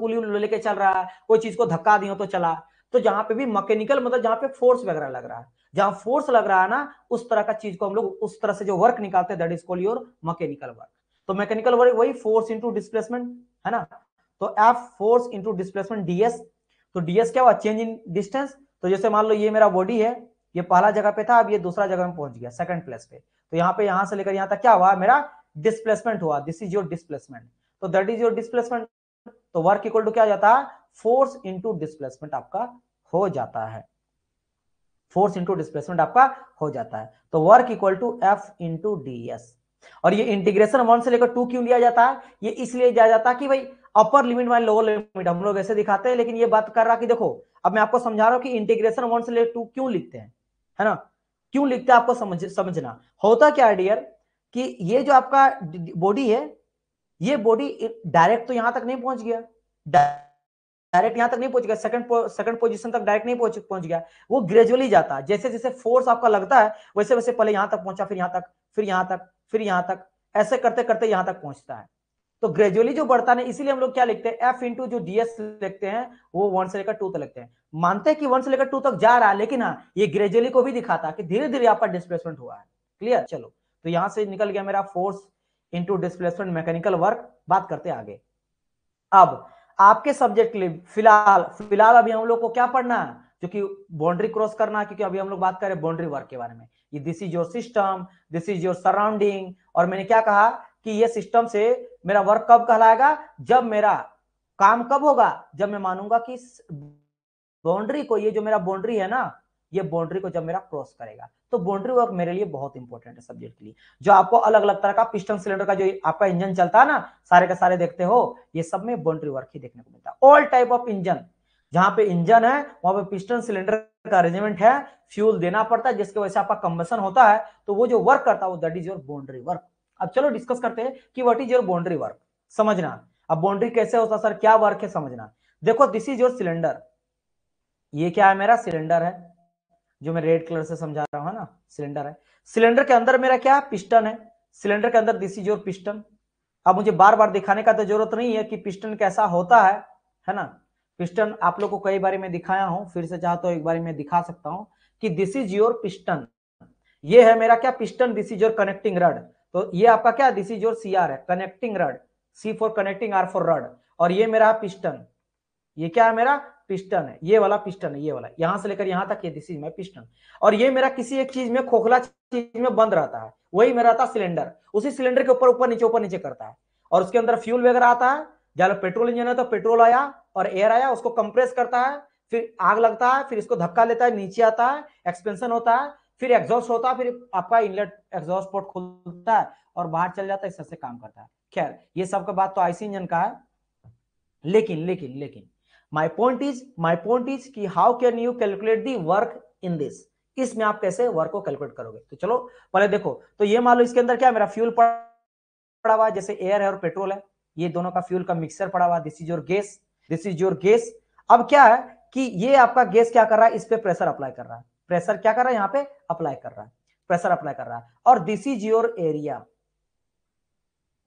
कुली लेके चल रहा है कोई चीज को धक्का दियो तो चला तो जहां पे भी मकेनिकल मतलब जहां पे फोर्स वगैरह लग रहा है जहां फोर्स लग रहा है ना उस तरह का चीज को हम लोग उस तरह से जो वर्क निकालते हैं that is call your mechanical work तो मैकेनिकल वर्क वही फोर्स इंटू डिस्प्लेसमेंट है ना तो F force into displacement DS तो डीएस क्या हुआ चेंज इन डिस्टेंस तो जैसे मान लो ये मेरा बॉडी है ये पहला जगह पे था अब ये दूसरा जगह में पहुंच गया सेकंड प्लेस पे तो यहाँ पे यहाँ से लेकर यहाँ तक क्या हुआ मेरा डिस्प्लेसमेंट हुआ दिस इज योर डिस्प्लेसमेंट तो दैट इज योर डिस्प्लेसमेंट तो वर्क इक्वल टू क्या जाता है फोर्स इंटू डिस्प्लेसमेंट आपका हो जाता है फोर्स इंटू डिस्प्लेसमेंट आपका हो जाता है तो work equal to F into D S और ये इंटीग्रेशन वन से लेकर टू क्यों लिया जाता है ये इसलिए जाया जाता है कि भाई अपर लिमिट वाले लोअर लिमिट हम लोग ऐसे दिखाते हैं लेकिन ये बात कर रहा कि देखो अब मैं आपको समझा रहा हूँ कि इंटीग्रेशन वन से लेकर टू क्यों लिखते हैं है ना क्यों लिखते हैं आपको समझ समझना होता क्या है डियर कि ये जो आपका बॉडी है ये बॉडी डायरेक्ट तो यहां तक नहीं पहुंच गया डायरेक्ट यहां तक नहीं पहुंच गया सेकंड सेकंड पोजीशन तक डायरेक्ट नहीं पहुंच पहुंच गया वो ग्रेजुअली जाता है जैसे जैसे फोर्स आपका लगता है वैसे वैसे पहले यहां तक पहुंचा फिर यहां तक फिर यहां तक फिर यहां तक ऐसे करते करते यहां तक पहुंचता है तो ग्रेजुअली जो बढ़ता है इसीलिए हम लोग क्या लिखते हैं एफ इंटू जो डीएस लिखते हैं वो वन से लेकर टू तक लिखते हैं मानते हैं कि वन से लेकर टू तक जा रहा है लेकिन हाँ ये ग्रेजुअली को भी दिखाता है कि धीरे धीरे यहाँ पर डिस्प्लेसमेंट हुआ है क्लियर चलो तो यहां से निकल गया मेरा force into displacement mechanical work बात करते आगे अब आपके सब्जेक्ट के लिए फिलहाल फिलहाल अभी हम लोग को क्या पढ़ना है क्योंकि बाउंड्री क्रॉस करना है क्योंकि अभी हम लोग बात कर रहे हैं बाउंड्री वर्क के बारे में ये this is your system this is your surrounding और मैंने क्या कहा कि ये सिस्टम से मेरा वर्क कब कहलाएगा जब मेरा काम कब होगा जब मैं मानूंगा कि बाउंड्री को ये जो मेरा बाउंड्री है ना ये बाउंड्री को जब मेरा क्रॉस करेगा तो बाउंड्री वर्क मेरे लिए बहुत इंपॉर्टेंट है सब्जेक्ट के लिए जो आपको अलग अलग तरह का पिस्टन सिलेंडर का जो आपका इंजन चलता है ना सारे का सारे देखते हो ये सब में बाउंड्री वर्क ही देखने को मिलता है ऑल टाइप ऑफ इंजन जहां पे इंजन है वहां पे पिस्टन सिलेंडर का अरेंजमेंट है फ्यूल देना पड़ता है जिसके वजह से आपका कंबसन होता है तो वो जो वर्क करता है वो that is your boundary work अब चलो डिस्कस करते हैं कि what is your boundary work समझना अब बाउंड्री कैसे होता सर क्या वर्क है समझना देखो दिस इज योर सिलेंडर ये क्या है मेरा सिलेंडर है जो मैं रेड कलर से समझा रहा हूं ना सिलेंडर है सिलेंडर के अंदर मेरा क्या पिस्टन है सिलेंडर के अंदर दिस इज योर पिस्टन अब मुझे बार बार दिखाने का तो जरूरत नहीं है कि पिस्टन कैसा होता है है ना पिस्टन आप लोगों को कई बार मैं दिखाया हूं फिर से चाहता तो हूं एक बार मैं दिखा सकता हूं कि दिस इज योर पिस्टन ये है मेरा क्या piston this is your connecting rod तो ये आपका क्या this is your C R है connecting rod C for connecting R for rod और ये मेरा पिस्टन ये क्या है मेरा पिस्टन है ये वाला पिस्टन है ये वाला यहां से लेकर यहां तक ये दिस इज माई पिस्टन और ये मेरा किसी एक चीज में खोखला चीज में बंद रहता है वही मेरा था सिलेंडर उसी सिलेंडर के ऊपर ऊपर नीचे ऊपर नीचे करता है और उसके अंदर फ्यूल वगैरह आता है जब पेट्रोल इंजन है तो पेट्रोल आया और एयर आया उसको कंप्रेस करता है फिर आग लगता है फिर इसको धक्का लेता है नीचे आता है एक्सपेंशन होता है फिर एग्जॉस्ट होता है फिर आपका इनलेट एग्जॉस्ट पोर्ट खुलता है और बाहर चल जाता है इस से काम करता है खैर ये सब का बात तो आईसी इंजन का है लेकिन लेकिन लेकिन my point is my point is कि how can you calculate the work in this इसमें आप कैसे वर्क को कैलकुलेट करोगे तो चलो पहले देखो तो ये मान लो इसके अंदर क्या मेरा फ्यूल पड़ा हुआ है जैसे एयर है और पेट्रोल है ये दोनों का फ्यूल का मिक्सर पड़ा हुआ this is your gas this is your gas अब क्या है कि ये आपका गैस क्या कर रहा है इस पे प्रेशर अप्लाई कर रहा है प्रेशर क्या कर रहा है यहां पे अप्लाई कर रहा है प्रेशर अप्लाई कर रहा है और this is your area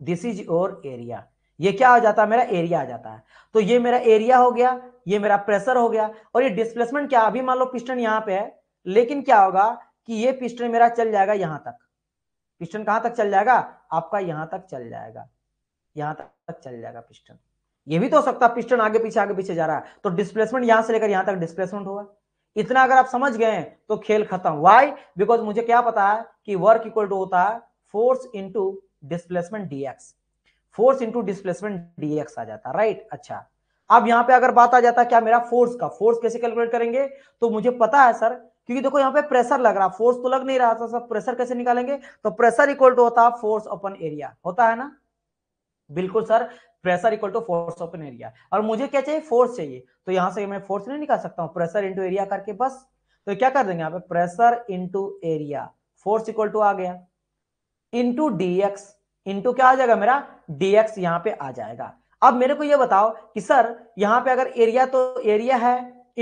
this is your area ये क्या हो जाता है मेरा एरिया आ जाता है तो ये मेरा एरिया हो गया ये मेरा प्रेशर हो गया और ये डिस्प्लेसमेंट क्या अभी मान लो पिस्टन यहां पे है लेकिन क्या होगा कि ये पिस्टन मेरा चल जाएगा यहां तक पिस्टन कहां तक चल जाएगा आपका यहां तक चल जाएगा यहां तक चल जाएगा पिस्टन ये भी तो हो सकता है पिस्टन आगे पीछे आगे पीछे जा रहा है तो डिस्प्लेसमेंट यहां से लेकर यहां तक डिस्प्लेसमेंट होगा इतना अगर आप समझ गए तो खेल खत्म वाई बिकॉज मुझे क्या पता है कि वर्क इक्वल टू होता है force into displacement DX force into displacement DX आ जाता राइट अच्छा अब यहाँ पे अगर बात आ जाता है क्या मेरा फोर्स का फोर्स कैसे कैलकुलेट करेंगे तो मुझे पता है सर क्योंकि देखो यहाँ पे प्रेशर लग रहा फोर्स तो लग नहीं रहा था सर प्रेशर कैसे निकालेंगे तो प्रेशर इक्वल टू होता है फोर्स अपन एरिया होता है ना बिल्कुल sir pressure equal to force of an area और मुझे क्या चाहिए फोर्स चाहिए तो यहाँ से मैं फोर्स नहीं निकाल सकता हूँ प्रेशर इंटू एरिया करके बस तो क्या कर देंगे यहाँ पे pressure into area force equal to आ गया इंटू डीएक्स इंटू क्या आ जाएगा मेरा डीएक्स यहाँ पे आ जाएगा अब मेरे को ये बताओ कि सर यहाँ पे अगर एरिया तो एरिया है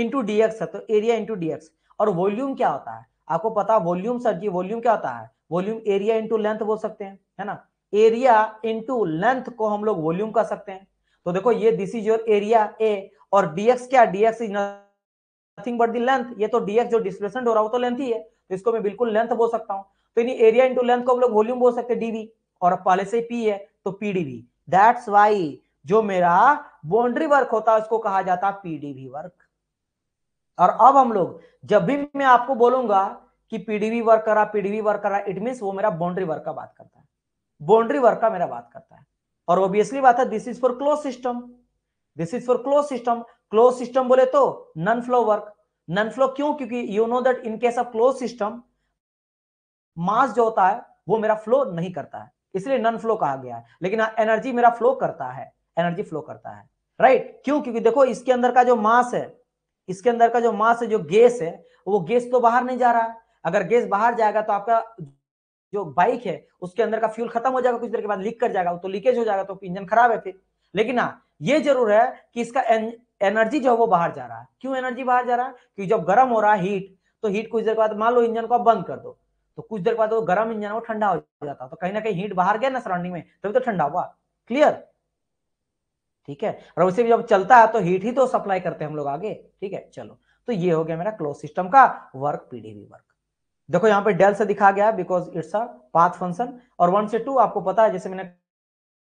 इंटू डीएक्स है तो एरिया इंटू डीएक्स और वॉल्यूम क्या होता है आपको पता वॉल्यूम सर जी वॉल्यूम क्या होता है वॉल्यूम एरिया इंटू लेंथ बोल सकते हैं है ना एरिया इंटू लेंथ को हम लोग वॉल्यूम कर सकते हैं तो देखो ये this is your area A और डीएक्स क्या DX is nothing but length ये तो डीएक्स जो डिस्प्लेसमेंट हो रहा है वो तो लेंथ ही है तो इसको मैं बिल्कुल लेंथ बोल सकता हूं तो यानी एरिया इंटू लेंथ को हम लोग वॉल्यूम बोल सकते हैं डीवी और पहले से पी है तो पीडीवी दैट्स व्हाई जो मेरा बाउंड्री वर्क होता है उसको कहा जाता है पीडीवी वर्क और अब हम लोग जब भी मैं आपको बोलूंगा कि पीडीवी वर्क करा पीडीवी वर्क करा इट मीन वो मेरा बाउंड्री वर्क का बात करता है बाउंड्री वर्क का मेरा बात करता है और ऑब्वियसली बात है this is for close system this is for close system close system बोले तो non flow work non flow क्यों क्योंकि you know that in case of close system mass जो होता है वो मेरा फ्लो नहीं करता है इसलिए नन फ्लो कहा गया है लेकिन एनर्जी हाँ, मेरा फ्लो करता है एनर्जी फ्लो करता है राइट right? क्यों क्योंकि देखो इसके अंदर का जो मास है इसके अंदर का जो मास है जो गैस है वो गैस तो बाहर नहीं जा रहा है अगर गैस बाहर जाएगा तो आपका जो बाइक है उसके अंदर का फ्यूल खत्म हो जाएगा कुछ देर के बाद लीक कर जाएगा तो लीकेज हो जाएगा तो इंजन खराब है फिर लेकिन हाँ ये जरूर है कि इसका एन, एनर्जी जो है वो बाहर जा रहा है क्यों एनर्जी बाहर जा रहा है क्योंकि जब गर्म हो रहा है हीट तो हीट कुछ देर के बाद मान लो इंजन को आप बंद कर दो तो कुछ देर के बाद वो गर्म इंजन वो ठंडा हो जाता तो कहीं ना कहीं हीट बाहर गया ना सराउंडिंग में तभी तो ठंडा हुआ क्लियर ठीक है और उसे भी जब चलता है तो हीट ही तो सप्लाई करते हैं हम लोग आगे ठीक है चलो तो ये हो गया मेरा क्लोज सिस्टम का वर्क पीडीवी वर्क देखो यहाँ पे डेल से दिखा गया because it's a path function और वन से टू आपको पता है जैसे मैंने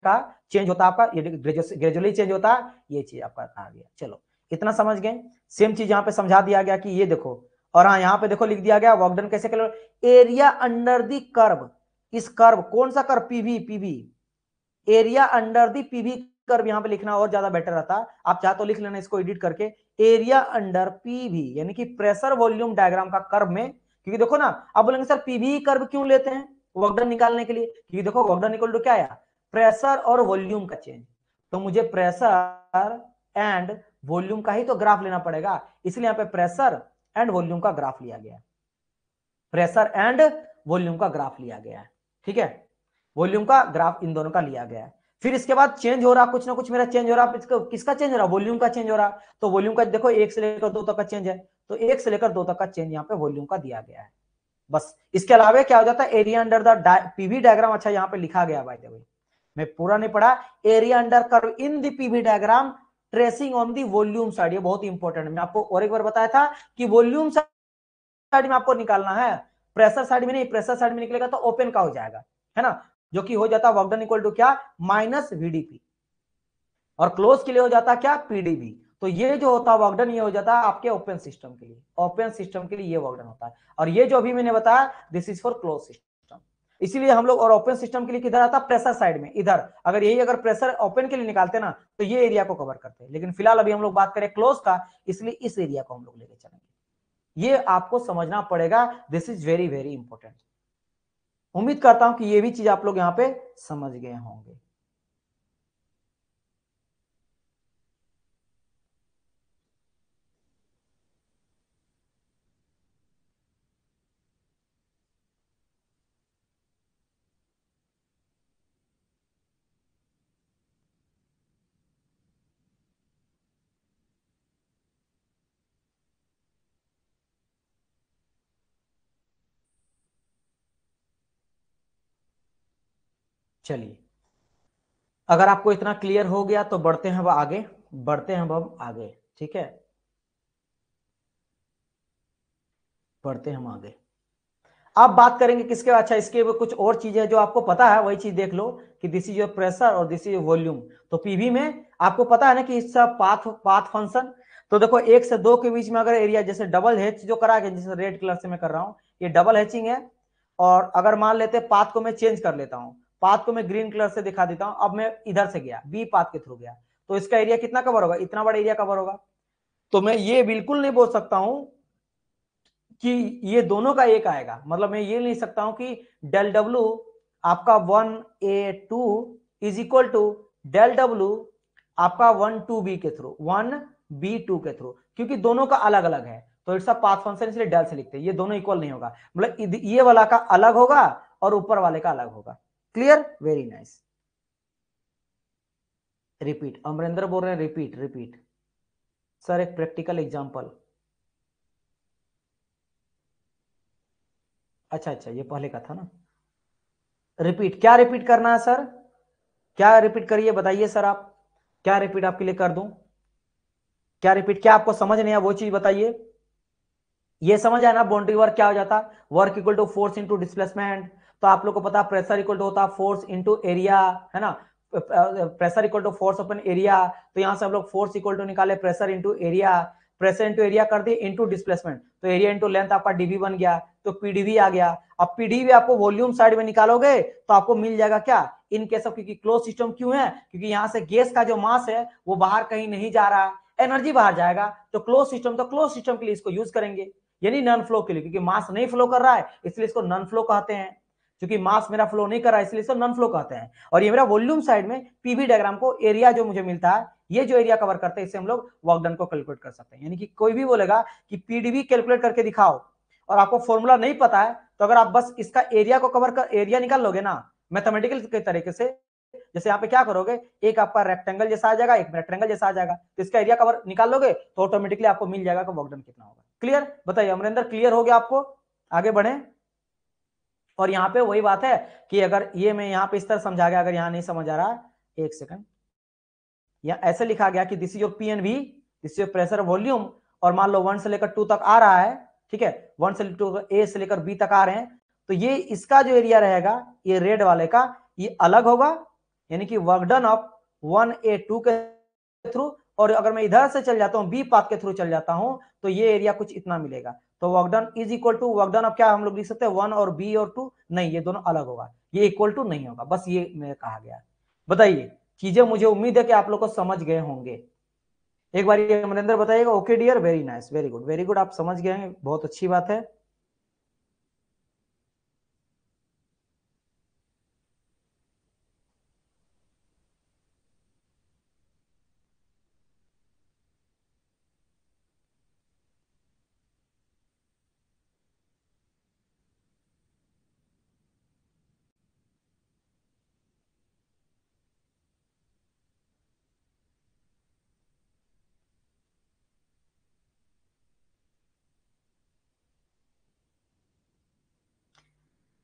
का चेंज होता है आपका ग्रेजुअली चेंज होता है ये चीज आपका आ गया चलो इतना समझ गए सेम चीज यहाँ पे समझा दिया गया कि ये देखो और हाँ यहाँ पे देखो लिख दिया गया वॉकडन कैसे कर एरिया अंडर दी कर्व इस कर्व कौन सा curve PV PV area under the PV curve यहाँ पे लिखना और ज्यादा बेटर रहता आप चाहे तो लिख लेना इसको एडिट करके एरिया अंडर पीवी यानी कि प्रेशर वॉल्यूम डायग्राम का कर्व में क्योंकि देखो ना अब बोलेंगे सर पीवी कर्व क्यों लेते हैं वर्कडन निकालने के लिए क्योंकि देखो वर्कडन इक्वल टू क्या आया प्रेशर और वॉल्यूम का चेंज तो मुझे प्रेशर एंड वॉल्यूम का ही तो ग्राफ लेना पड़ेगा इसलिए यहां पे प्रेशर एंड वॉल्यूम का ग्राफ लिया गया है प्रेशर एंड वॉल्यूम का ग्राफ लिया गया है ठीक है वॉल्यूम का ग्राफ इन दोनों का लिया गया है फिर इसके बाद चेंज हो रहा कुछ ना कुछ मेरा चेंज हो रहा किसका चेंज हो रहा वॉल्यूम का चेंज हो रहा तो वॉल्यूम का देखो एक से लेकर दो तक का चेंज है तो एक से लेकर दो तक का चेंज यहाँ पे वॉल्यूम का दिया गया है बस इसके अलावा क्या हो जाता है area under the PV diagram अच्छा यहाँ पे लिखा गया भाई भाई मैं पूरा नहीं पढ़ा area under curve in the PV diagram tracing on the volume side ये बहुत इंपॉर्टेंट है मैं आपको और एक बार बताया था कि वॉल्यूम साइड में आपको निकालना है प्रेशर साइड में नहीं प्रेशर साइड में निकलेगा तो ओपन का हो जाएगा है ना जो कि हो जाता है वर्कडन इक्वल टू क्या माइनस वीडीपी और क्लोज के लिए हो जाता क्या पीडीबी तो ये जो होता है वर्कडन ये हो जाता है आपके ओपन सिस्टम के लिए ओपन सिस्टम के लिए ये वर्कडन होता है और ये जो अभी मैंने बताया this is for close system इसीलिए हम लोग और ओपन सिस्टम के लिए किधर आता है प्रेशर साइड में इधर अगर यही अगर प्रेशर ओपन के लिए निकालते ना तो ये एरिया को कवर करते हैं लेकिन फिलहाल अभी हम लोग बात करें क्लोज का इसलिए इस एरिया को हम लोग लेके चलेंगे ये आपको समझना पड़ेगा this is very very important उम्मीद करता हूं कि ये भी चीज आप लोग यहाँ पे समझ गए होंगे चलिए अगर आपको इतना क्लियर हो गया तो बढ़ते हैं वह आगे बढ़ते हैं हम आगे ठीक है बढ़ते हम आगे अब बात करेंगे किसके अच्छा इसके कुछ और चीजें जो आपको पता है वही चीज देख लो कि दिस इज योर प्रेशर और दिस इज योर वॉल्यूम तो पीवी में आपको पता है ना कि इसका पाथ पाथ फंक्शन तो देखो एक से दो के बीच में अगर एरिया जैसे डबल हेच जो करा गया जैसे रेड कलर से मैं कर रहा हूँ ये डबल हेचिंग है और अगर मान लेते पाथ को मैं चेंज कर लेता हूँ पाथ को मैं ग्रीन कलर से दिखा देता हूं अब मैं इधर से गया बी पाथ के थ्रू गया तो इसका एरिया कितना कवर होगा इतना बड़ा एरिया कवर होगा तो मैं ये बिल्कुल नहीं बोल सकता हूं कि ये दोनों का एक आएगा मतलब मैं ये नहीं सकता हूं कि डेल डब्ल्यू आपका one A two is equal to del W आपका वन टू बी के थ्रू वन बी टू के थ्रू क्योंकि दोनों का अलग अलग है तो इट्स अ पाथ फंक्शन इसलिए डेल से लिखते हैं ये दोनों इक्वल नहीं होगा मतलब ये वाला का अलग होगा और ऊपर वाले का अलग होगा clear very nice repeat Amarendra बोल रहे हैं रिपीट रिपीट सर एक प्रैक्टिकल एग्जांपल अच्छा अच्छा ये पहले का था ना रिपीट क्या रिपीट करना है सर क्या रिपीट करिए बताइए सर आप क्या रिपीट आपके लिए कर दूं क्या रिपीट क्या आपको समझ नहीं आया वो चीज बताइए ये समझ आया ना बाउंड्री वर्क क्या हो जाता work equal to force into displacement तो आप लोग को पता प्रेशर इक्वल टू होता है फोर्स इंटू एरिया है ना pressure equal to force upon area तो यहाँ से हम लोग फोर्स इक्वल टू निकाले pressure into area pressure into area कर दिए इंटू डिस्प्लेसमेंट तो एरिया इंटू लेंथ आपका डीवी बन गया तो पीडीवी आ गया अब पीडीवी आपको वॉल्यूम साइड में निकालोगे तो आपको मिल जाएगा क्या इन केस ऑफ क्योंकि क्लोज सिस्टम क्यों है क्योंकि यहाँ से गैस का जो मास है वो बाहर कहीं नहीं जा रहा है एनर्जी बाहर जाएगा तो क्लोज सिस्टम तो क्लोज सिस्टम के लिए इसको यूज करेंगे यानी नॉन फ्लो के लिए क्योंकि मास नहीं फ्लो कर रहा है इसलिए इसको नॉन फ्लो कहते हैं क्योंकि मास मेरा फ्लो नहीं कर रहा है इसलिए इसको नॉन फ्लो कहते हैं और ये मेरा वॉल्यूम साइड में पीवी डायग्राम को एरिया जो मुझे मिलता है ये जो एरिया कवर करते हैं इससे हम लोग वॉकडन को कैलकुलेट कर सकते हैं यानी कि कोई भी बोलेगा कि पीडीबी कैलकुलेट करके दिखाओ और आपको फॉर्मूला नहीं पता है तो अगर आप बस इसका एरिया को कवर कर एरिया निकाल लोगे ना मैथमेटिकल के तरीके से जैसे यहाँ पे क्या करोगे एक आपका रेक्टेंगल जैसा आ जाएगा एक रेक्टेंगल जैसा आ जाएगा तो इसका एरिया कवर निकाल लोगे तो ऑटोमेटिकली आपको मिल जाएगा कि वॉकडन कितना होगा क्लियर बताइए अमरिंदर क्लियर हो गया आपको आगे बढ़े और यहाँ पे वही बात है कि अगर ये मैं यहाँ पे इस तरह समझा गया अगर यहाँ नहीं समझ आ रहा एक सेकंड या ऐसे लिखा गया कि this is your P and V this your pressure volume और मान लो वन से लेकर टू तक आ रहा है ठीक है वन से टू ए से लेकर बी तक आ रहे हैं तो ये इसका जो एरिया रहेगा ये रेड वाले का ये अलग होगा यानी कि work done of one A two के थ्रू और अगर मैं इधर से चल जाता हूँ बी पाथ के थ्रू चल जाता हूँ तो ये एरिया कुछ इतना मिलेगा तो work done is equal to work done अब क्या हम लोग लिख सकते हैं वन और बी और टू नहीं ये दोनों अलग होगा ये इक्वल टू नहीं होगा बस ये में कहा गया बताइए चीजें मुझे उम्मीद है कि आप लोग को समझ गए होंगे एक बार ये अमरेंद्र बताइएगा okay dear very nice very good very good आप समझ गए बहुत अच्छी बात है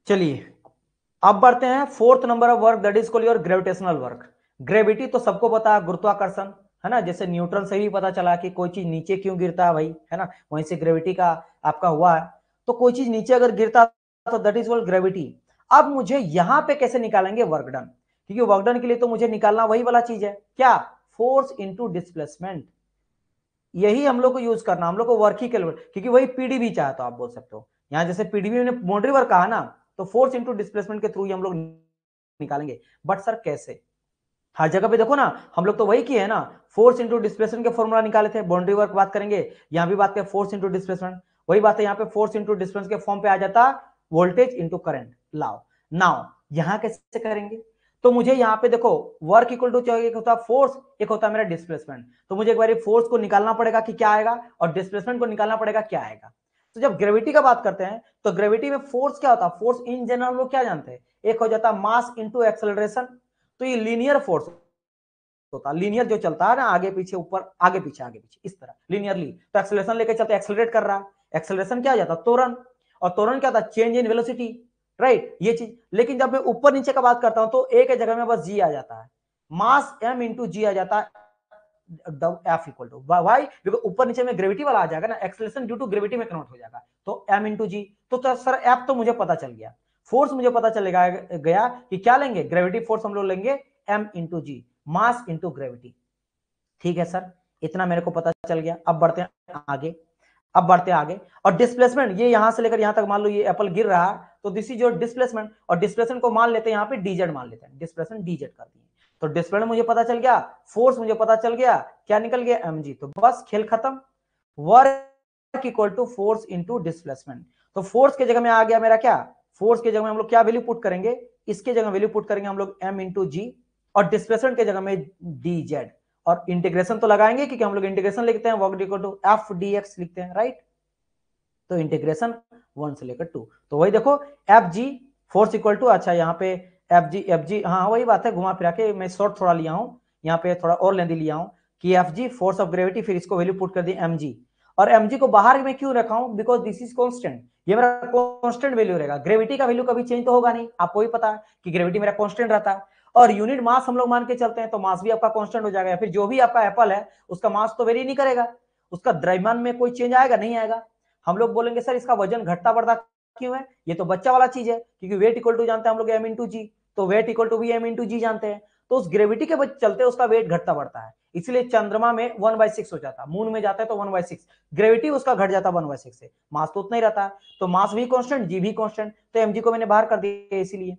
चलिए अब बढ़ते हैं fourth number of work that is call your gravitational work gravity तो सबको पता है गुरुत्वाकर्षण है ना जैसे न्यूटन से भी पता चला कि कोई चीज नीचे क्यों गिरता है भाई है ना वहीं से ग्रेविटी का आपका हुआ है तो कोई चीज नीचे अगर गिरता तो दैट इज कॉल्ड ग्रेविटी अब मुझे यहां पे कैसे निकालेंगे वर्क डन क्योंकि वर्क डन के लिए तो मुझे निकालना वही वाला चीज है क्या फोर्स इंटू डिस्प्लेसमेंट यही हम लोग को यूज करना हम लोग को वर्क ही कैलकुलेट क्योंकि वही पीडीबी चाहता तो आप बोल सकते हो यहाँ जैसे पीडीबी ने बाउंड्री वर्क कहा ना तो फोर्स इंटू डिस्प्लेसमेंट के थ्रू ही हम लोग निकालेंगे बट सर कैसे हर जगह पे देखो ना हम लोग तो वही किए हैं ना फोर्स इंटू डिस्प्लेसमेंट के फॉर्मूला निकाले थे बाउंड्री वर्क बात करेंगे यहाँ भी बात करें फोर्स इंटू डिस्प्लेसमेंट वही बात है यहाँ पे फोर्स इंटू डिस्टेंस के फॉर्म पे आ जाता वोल्टेज इंटू करेंट लाओ नाउ यहाँ कैसे करेंगे तो मुझे यहाँ पे देखो वर्क इक्वल टू एक होता है फोर्स एक होता है मेरा डिस्प्लेसमेंट तो मुझे एक बार फोर्स को निकालना पड़ेगा कि क्या आएगा और डिस्प्लेसमेंट को निकालना पड़ेगा क्या आएगा तो जब ग्रेविटी का बात करते हैं तो ग्रेविटी में फोर्स क्या होता है फोर्स इन जनरल लोग क्या जानते हैं एक हो जाता है मास इंटू एक्सलरेशन तो ये लीनियर फोर्स होता है लीनियर जो चलता है ना आगे पीछे ऊपर आगे पीछे आगे पीछे इस तरह लीनियरली तो एक्सलेशन लेकर चलते एक्सलरेट कर रहा है एक्सलेशन क्या हो जाता है तोरण और तोरण क्या होता है चेंज इन वेलोसिटी राइट ये चीज लेकिन जब मैं ऊपर नीचे का बात करता हूं तो एक जगह में बस जी आ जाता है मास एम इंटू जी आ जाता है F equal to Y because ऊपर नीचे में ग्रेविटी वाला आ जाएगा ना एक्सलेशन ड्यू टू ग्रेविटी में कन्वर्ट हो जाएगा तो एम इंटू जी तो सर एफ तो मुझे पता चल गया फोर्स मुझे पता चलेगा गया कि क्या लेंगे ग्रेविटी फोर्स हम लोग लेंगे M into G mass into gravity ठीक है सर इतना मेरे को पता चल गया अब बढ़ते हैं आगे अब बढ़ते हैं आगे और डिस्प्लेसमेंट ये यहां से लेकर यहां तक मान लो ये एप्पल गिर रहा है तो दिस इज योर डिस्प्लेसमेंट और डिस्प्लेसमेंट को मान लेते हैं यहां पे डीजेड मान लेते हैं डिस्प्लेसमेंट डीजेड कर दिए तो डिस्प्लेसमेंट मुझे पता चल गया फोर्स मुझे पता चल गया क्या निकल गया एम तो बस खेल खत्म work equal to force into displacement तो फोर्स के जगह में आ गया मेरा क्या फोर्स के जगह में हम लोग क्या वैल्यू पुट करेंगे इसके जगह वैल्यू पुट करेंगे हम लोग एम इंटू जी और डिस्प्लेसमेंट के जगह में डी जेड और इंटीग्रेशन तो लगाएंगे क्योंकि हम लोग इंटीग्रेशन लिखते हैं work equal to F D X लिखते हैं राइट तो इंटीग्रेशन वन से लेकर टू तो वही देखो F G force equal to अच्छा यहाँ पे एफ जी एफ जी हाँ वही बात है घुमा फिरा के मैं शॉर्ट थोड़ा लिया हूँ यहाँ पे थोड़ा और लेंदी लिया हूँ कि F G force of gravity फिर इसको वैल्यू पुट कर दी एम जी और एम जी को बाहर में क्यों रखा हूँ बिकॉज दिस इज कॉन्स्टेंट ये मेरा कॉन्स्टेंट वैल्यू रहेगा ग्रेविटी का वैल्यू कभी चेंज तो होगा नहीं आपको ही पता है कि ग्रेविटी मेरा कॉन्स्टेंट रहता है और यूनिट मास हम लोग मान के चलते हैं तो मास भी आपका कॉन्स्टेंट हो जाएगा फिर जो भी आपका एप्पल है उसका मास तो वेरी नहीं करेगा उसका द्रव्यमान में कोई चेंज आएगा नहीं आएगा हम लोग बोलेंगे सर इसका वजन घटता बढ़ता क्यों है ये तो बच्चा वाला चीज है क्योंकि वेट इक्वल टू जानते हैं हम लोग एम इन टू जी तो weight equal to V M into G जानते हैं तो उस ग्रेविटी के चलते उसका वेट घटता बढ़ता है इसलिए चंद्रमा में वन बाय सिक्स हो जाता है मून में जाता है तो वन बाय सिक्स ग्रेविटी उसका घट जाता है वन बाय सिक्स से मास तो उतना ही रहता है तो मास भी कॉन्स्टेंट जी भी कॉन्स्टेंट तो एम को मैंने बाहर कर दिया इसीलिए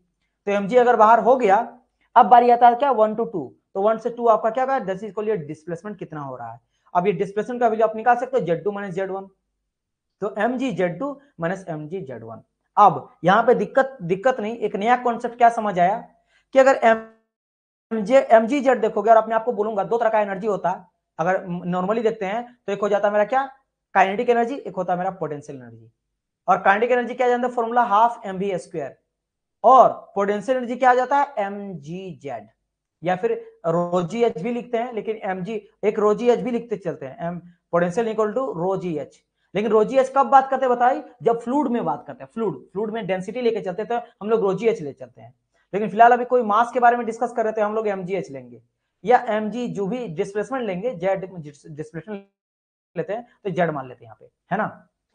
तो एम अगर बाहर हो गया अब बारी आता है क्या वन टू टू तो वन से टू आपका क्या कहा दस इसको लिए डिस्प्लेसमेंट कितना हो रहा है अब ये डिस्प्लेसमेंट का वैल्यू आप निकाल सकते हो Z two minus Z one तो M G Z two minus M G Z one अब यहां पे दिक्कत दिक्कत नहीं एक नया कॉन्सेप्ट क्या समझ आया कि अगर एम जी जेड देखोगे और अपने आपको बोलूंगा दो तरह का एनर्जी होता है अगर नॉर्मली देखते हैं तो एक हो जाता है मेरा क्या काइनेटिक एनर्जी एक होता है मेरा पोटेंशियल एनर्जी और काइनेटिक एनर्जी क्या जानते है formula half M V square और पोटेंशियल एनर्जी क्या आ जाता है एम जी जेड या फिर रोजी एच भी लिखते हैं लेकिन एम जी एक रोजी एच भी लिखते चलते हैं M potential equal to rho g H लेकिन रोजी एच कब बात करते हैं बताई जब फ्लूड में बात करते हैं फ्लूड फ्लूड में डेंसिटी लेके चलते थे तो हम लोग रोजी एच ले चलते हैं लेकिन फिलहाल अभी कोई मास के बारे में डिस्कस कर रहे थे हम लोग एम लेंगे या एम जो भी डिस्प्लेसमेंट लेंगे जेड डिस्प्लेसमेंट लेते हैं तो जेड मान लेते हैं यहाँ पे है ना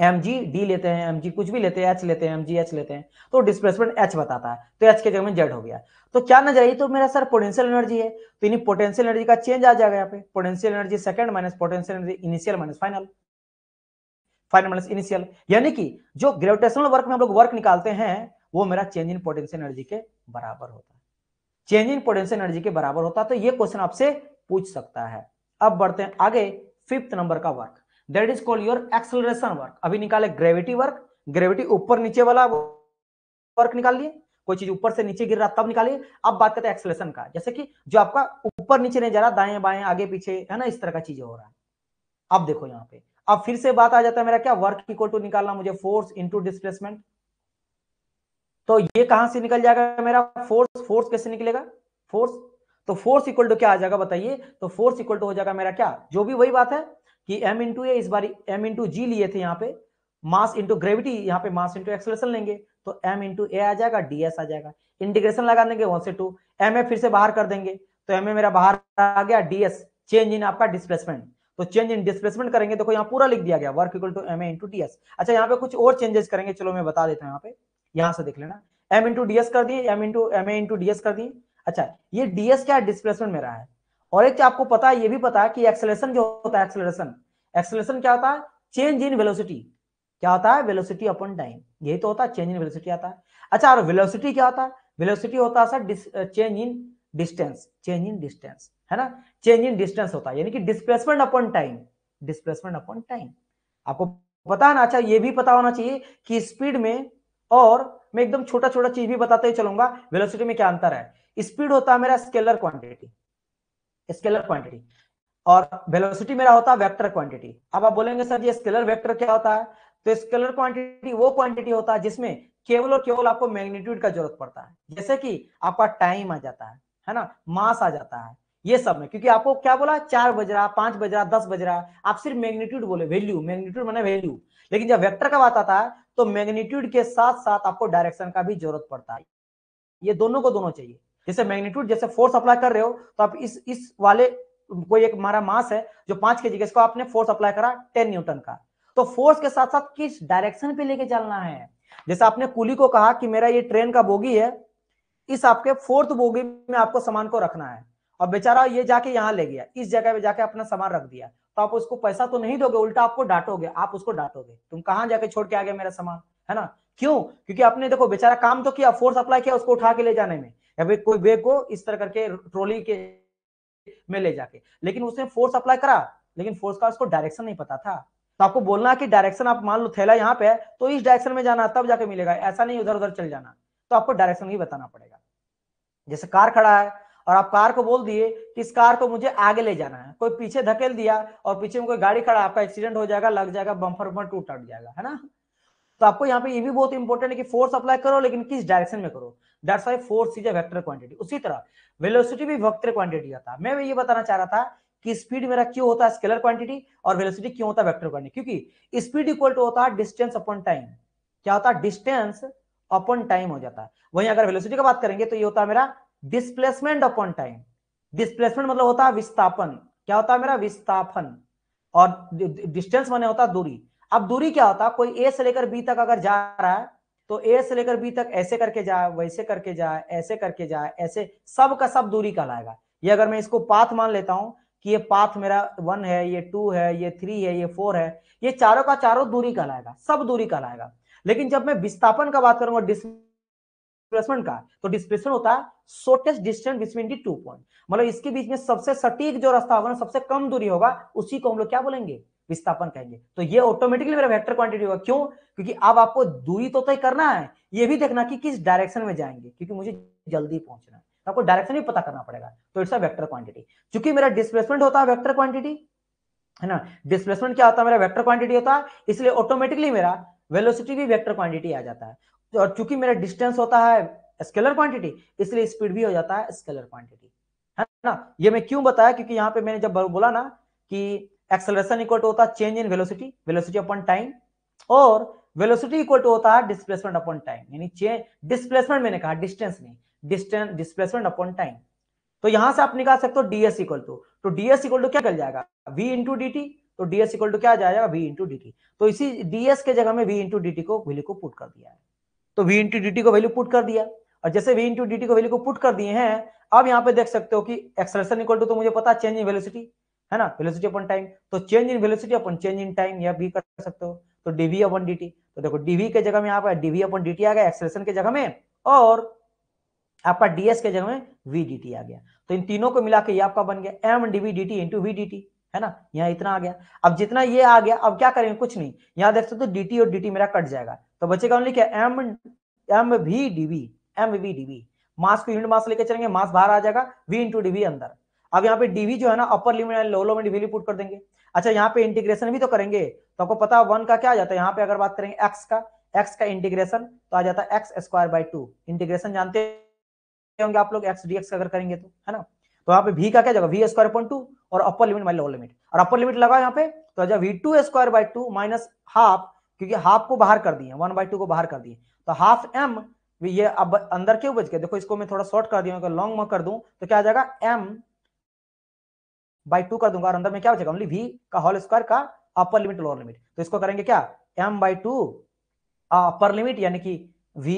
एम जी डी लेते हैं एम जी कुछ भी लेते हैं एच लेते हैं एम जी एच लेते हैं तो डिस्प्लेसमेंट एच बताता है तो एच के जगह में जेड हो गया तो क्या नजर आई तो मेरा सर पोटेंशियल एनर्जी है तो इन पोटेंशियल एनर्जी का चेंज आ जाएगा यहाँ पे potential energy second minus potential energy initial minus final final minus initial यानी कि जो ग्रेविटेशनल वर्क में हम लोग वर्क निकालते हैं वो मेरा चेंज इन पोटेंशियल एनर्जी के बराबर होता है चेंज इन पोटेंशियल एनर्जी के बराबर होता है तो ये क्वेश्चन आपसे पूछ सकता है अब बढ़ते हैं आगे फिफ्थ नंबर का work that is called your acceleration work अभी निकाले ग्रेविटी वर्क ग्रेविटी ऊपर नीचे वाला वर्क निकाल लिए कोई चीज ऊपर से नीचे गिर रहा तब निकालिए अब बात करते हैं एक्सलेशन का जैसे कि जो आपका ऊपर नीचे नहीं जा रहा दाएं बाएं आगे पीछे है ना इस तरह का चीज हो रहा है अब देखो यहाँ पे अब फिर से बात आ जाता है मेरा क्या वर्क इक्वल टू निकालना मुझे फोर्स इंटू डिस्प्लेसमेंट तो ये कहां से निकल जाएगा मेरा फोर्स फोर्स कैसे निकलेगा फोर्स तो फोर्स इक्वल टू क्या आ जाएगा बताइए तो फोर्स इक्वल टू हो जाएगा मेरा क्या जो भी वही बात है कि एम इंटू ए इस बार एम इंटू जी लिए थे यहाँ पे मास इंटू ग्रेविटी यहाँ पे मास इंटू एक्सलेशन लेंगे तो एम इंटू ए आ जाएगा ds आ जाएगा इंटीग्रेशन लगा देंगे वन से टू एम ए फिर से बाहर कर देंगे तो एम ए मेरा बाहर आ गया डी एस चेंज इन आपका डिस्प्लेसमेंट तो चेंज इन डिस्प्लेसमेंट करेंगे देखो यहाँ पूरा लिख दिया गया work equal to M A into DS अच्छा यहाँ पे कुछ और चेंजेस करेंगे चलो मैं बता देता हूँ यहाँ पे यहाँ से देख लेना एम इंटू डीएस कर दिए M into M A into DS कर दिए अच्छा ये डीएस क्या डिस्प्लेसमेंट मेरा है और एक आपको पता है ये भी पता है कि एक्सेलेशन जो होता है एक्सेलरेशन एक्सेलेशन क्या होता है चेंज इन वेलोसिटी क्या होता है वेलोसिटी अपॉन टाइम यही तो होता है चेंज इन वेलोसिटी आता है अच्छा और वेलोसिटी क्या होता है वेलोसिटी होता है sir change in distance change in distance है ना चेंज इन डिस्टेंस होता है यानी कि displacement upon time displacement upon time आपको पता ना अच्छा ये भी पता होना चाहिए कि स्पीड में और मैं एकदम छोटा छोटा चीज भी बताते ही चलूंगा वेलोसिटी में क्या अंतर है स्पीड होता है मेरा स्केलर क्वांटिटी स्केलर क्वांटिटी और वेलोसिटी मेरा होता है वेक्टर क्वांटिटी अब आप बोलेंगे सर ये स्केलर वेक्टर क्या होता है तो स्केलर क्वांटिटी वो क्वांटिटी होता है जिसमें केवल और केवल आपको मैग्नीट्यूड का जरूरत पड़ता है जैसे कि आपका टाइम आ जाता है है ना मास आ जाता है ये सब में क्योंकि आपको क्या बोला चार बज रहा पांच बज रहा दस बज रहा आप सिर्फ मैग्नीट्यूड बोले वैल्यू मैग्नीट्यूड मैंने वैल्यू लेकिन जब वेक्टर का बात आता है तो मैग्नीट्यूड के साथ साथ आपको डायरेक्शन का भी जरूरत पड़ता है ये दोनों को दोनों चाहिए जैसे मैग्नीट्यूड जैसे फोर्स अप्लाई कर रहे हो तो आप इस इस वाले कोई एक हमारा मास है जो पांच के जी इसको आपने फोर्स अप्लाई करा टेन न्यूटन का तो फोर्स के साथ साथ किस डायरेक्शन पे लेके चलना है जैसे आपने कुली को कहा कि मेरा ये ट्रेन का बोगी है इस आपके फोर्थ बोगी में आपको सामान को रखना है और बेचारा ये जाके यहाँ ले गया इस जगह पे जाके अपना सामान रख दिया तो आप उसको पैसा तो नहीं दोगे उल्टा आपको डांटोगे आप उसको डांटोगे तुम कहाँ जाके छोड़ के आ गया मेरा सामान है ना क्यों क्योंकि आपने देखो बेचारा काम तो किया फोर्स अप्लाई किया उसको उठा के ले जाने में या फिर कोई बेग को इस तरह करके ट्रोली के में ले जाके लेकिन उसने फोर्स अप्लाई करा लेकिन फोर्स का उसको डायरेक्शन नहीं पता था तो आपको बोलना कि डायरेक्शन आप मान लो थैला यहाँ पे है तो इस डायरेक्शन में जाना तब जाके मिलेगा ऐसा नहीं उधर उधर चल जाना तो आपको डायरेक्शन ही बताना पड़ेगा जैसे कार खड़ा है और आप कार को बोल दिए कि इस कार को मुझे आगे ले जाना है कोई पीछे धकेल दिया और पीछे में कोई गाड़ी खड़ा आपका एक्सीडेंट हो जाएगा लग जाएगा बम्फर बम्फर टूट अट जाएगा है ना तो आपको यहाँ पे ये भी बहुत इंपॉर्टेंट है कि फोर्स अप्लाई करो लेकिन किस डायरेक्शन में करो that's why force is a vector quantity उसी तरह वेलोसिटी भी वेक्टर क्वांटिटी आता है मैं ये बताना चाह रहा था कि स्पीड मेरा क्यों होता है स्केलर क्वांटिटी और वेलोसिटी क्यों होता है वेक्टर क्वांटिटी क्योंकि स्पीड इक्वल टू होता है डिस्टेंस अपॉन टाइम क्या होता है डिस्टेंस अपॉन टाइम हो जाता है वहीं अगर वेलोसिटी का बात करेंगे तो ये होता है मेरा डिस्प्लेसमेंट अपॉन टाइम डिस्प्लेसमेंट मतलब होता है विस्थापन क्या होता है मेरा विस्थापन और डिस्टेंस माने होता है दूरी अब दूरी क्या होता है कोई ए से लेकर बी तक अगर जा रहा है तो ए से लेकर बी तक ऐसे करके जाए वैसे करके जाए ऐसे करके जाए ऐसे सब का सब दूरी कहलाएगा ये अगर मैं इसको पाथ मान लेता हूं कि ये पाथ मेरा वन है ये टू है ये थ्री है ये फोर है ये चारों का चारों दूरी कहलाएगा सब दूरी कहलाएगा लेकिन जब मैं विस्थापन का बात करूंगा डिस्प्ले डिस्प्लेसमेंट का तो डिस्प्लेसमेंट होता है shortest distance between the two point मतलब इसके बीच में सबसे सटीक जो रास्ता होगा ना सबसे कम दूरी होगा उसी को हम लोग क्या बोलेंगे विस्थापन कहेंगे तो ये ऑटोमेटिकली मेरा वेक्टर क्वांटिटी होगा क्यों क्योंकि अब आपको दूरी तो तय करना है ये भी देखना कि किस डायरेक्शन में जाएंगे क्योंकि मुझे जल्दी पहुंचना है तो आपको डायरेक्शन भी पता करना पड़ेगा तो इट्स अ वेक्टर क्वांटिटी क्योंकि मेरा डिस्प्लेसमेंट होता है वेक्टर क्वांटिटी है ना डिस्प्लेसमेंट क्या होता है मेरा वेक्टर क्वांटिटी होता है इसलिए ऑटोमेटिकली मेरा वेलोसिटी भी वेक्टर क्वांटिटी आ जाता है तो और चूंकि मेरा डिस्टेंस होता है स्केलर क्वांटिटी इसलिए स्पीड भी हो जाता है स्केलर क्वांटिटी है ना ये मैं क्यों बताया क्योंकि यहाँ पे मैंने जब बोला ना कि एक्सेलरेशन इक्वल टू होता है change in velocity velocity upon time और वेलोसिटी इक्वल टू होता है डिस्प्लेसमेंट अपॉन टाइम यानी चेंज डिस्प्लेसमेंट मैंने कहा डिस्टेंस नहीं डिस्टेंस डिस्प्लेसमेंट अपॉन टाइम तो यहां से आप निकाल सकते हो डीएस इक्वल टू तो डीएस इक्वल टू क्या कर जाएगा वी इंटू डी टी तो डीएस इक्वल टू क्या आ जाएगा वी इंटू डी टी तो इसी डीएस के जगह में वी इंटू डी टी को वैल्यू को पुट कर दिया है तो वी इंटू डी को वैल्यू पुट कर दिया और जैसे वी इंटू डी को वैल्यू को पुट कर दिए हैं अब यहाँ पे देख सकते हो कि एक्सलेशन इक्वल टू तो मुझे पता चेंज इन वेलोसिटी है ना वेलोसिटी अपन टाइम तो change in velocity upon change in time या भी कर सकते हो तो डीवी अपन डी तो देखो डीवी के जगह में यहाँ पर डीवी अपन डी आ गया एक्सलेशन के जगह में और आपका डीएस के जगह में वी डी आ गया तो इन तीनों को मिला के ये आपका बन गया M DV D T into V D T है ना यहाँ इतना आ गया अब जितना ये आ गया अब क्या करेंगे कुछ नहीं यहाँ देख सकते हो डी डीटी और डीटी मेरा कट जाएगा तो बच्चे का लिखे M M V DV M V DV mass को यूनिट मास लेकर चलेंगे मास बाहर आ जाएगा वी इंटू डीवी अंदर अब यहाँ पे डीवी जो है ना upper limit and lower limit DV put कर देंगे अच्छा यहाँ पे इंटीग्रेशन भी तो करेंगे तो आपको पता वन का क्या आ जाता है यहाँ पे अगर बात करेंगे एक्स का एक्स का इंटीग्रेशन तो आ जाता है X square by two integration जानते होंगे आप लोग एक्स डी एक्स अगर करेंगे तो है ना तो यहाँ पे वी का क्या जाएगा वी स्क्वायर पॉइंट टू और upper limit minus lower limit और अपर लिमिट लगा यहाँ पे तो आ जाए V two square by two minus half क्योंकि हाफ को बाहर कर दिए वन बाई टू को बाहर कर दिए तो हाफ एम ये अब अंदर क्यों बच गया देखो इसको मैं थोड़ा शॉर्ट कर दिया अगर लॉन्ग मैं कर दूं तो क्या आ जाएगा एम बाई टू कर दूंगा और अंदर में क्या बचेगा ओनली वी का होल स्क्वायर का अपर लिमिट लोअर लिमिट तो इसको करेंगे क्या M by two upper limit यानी कि वी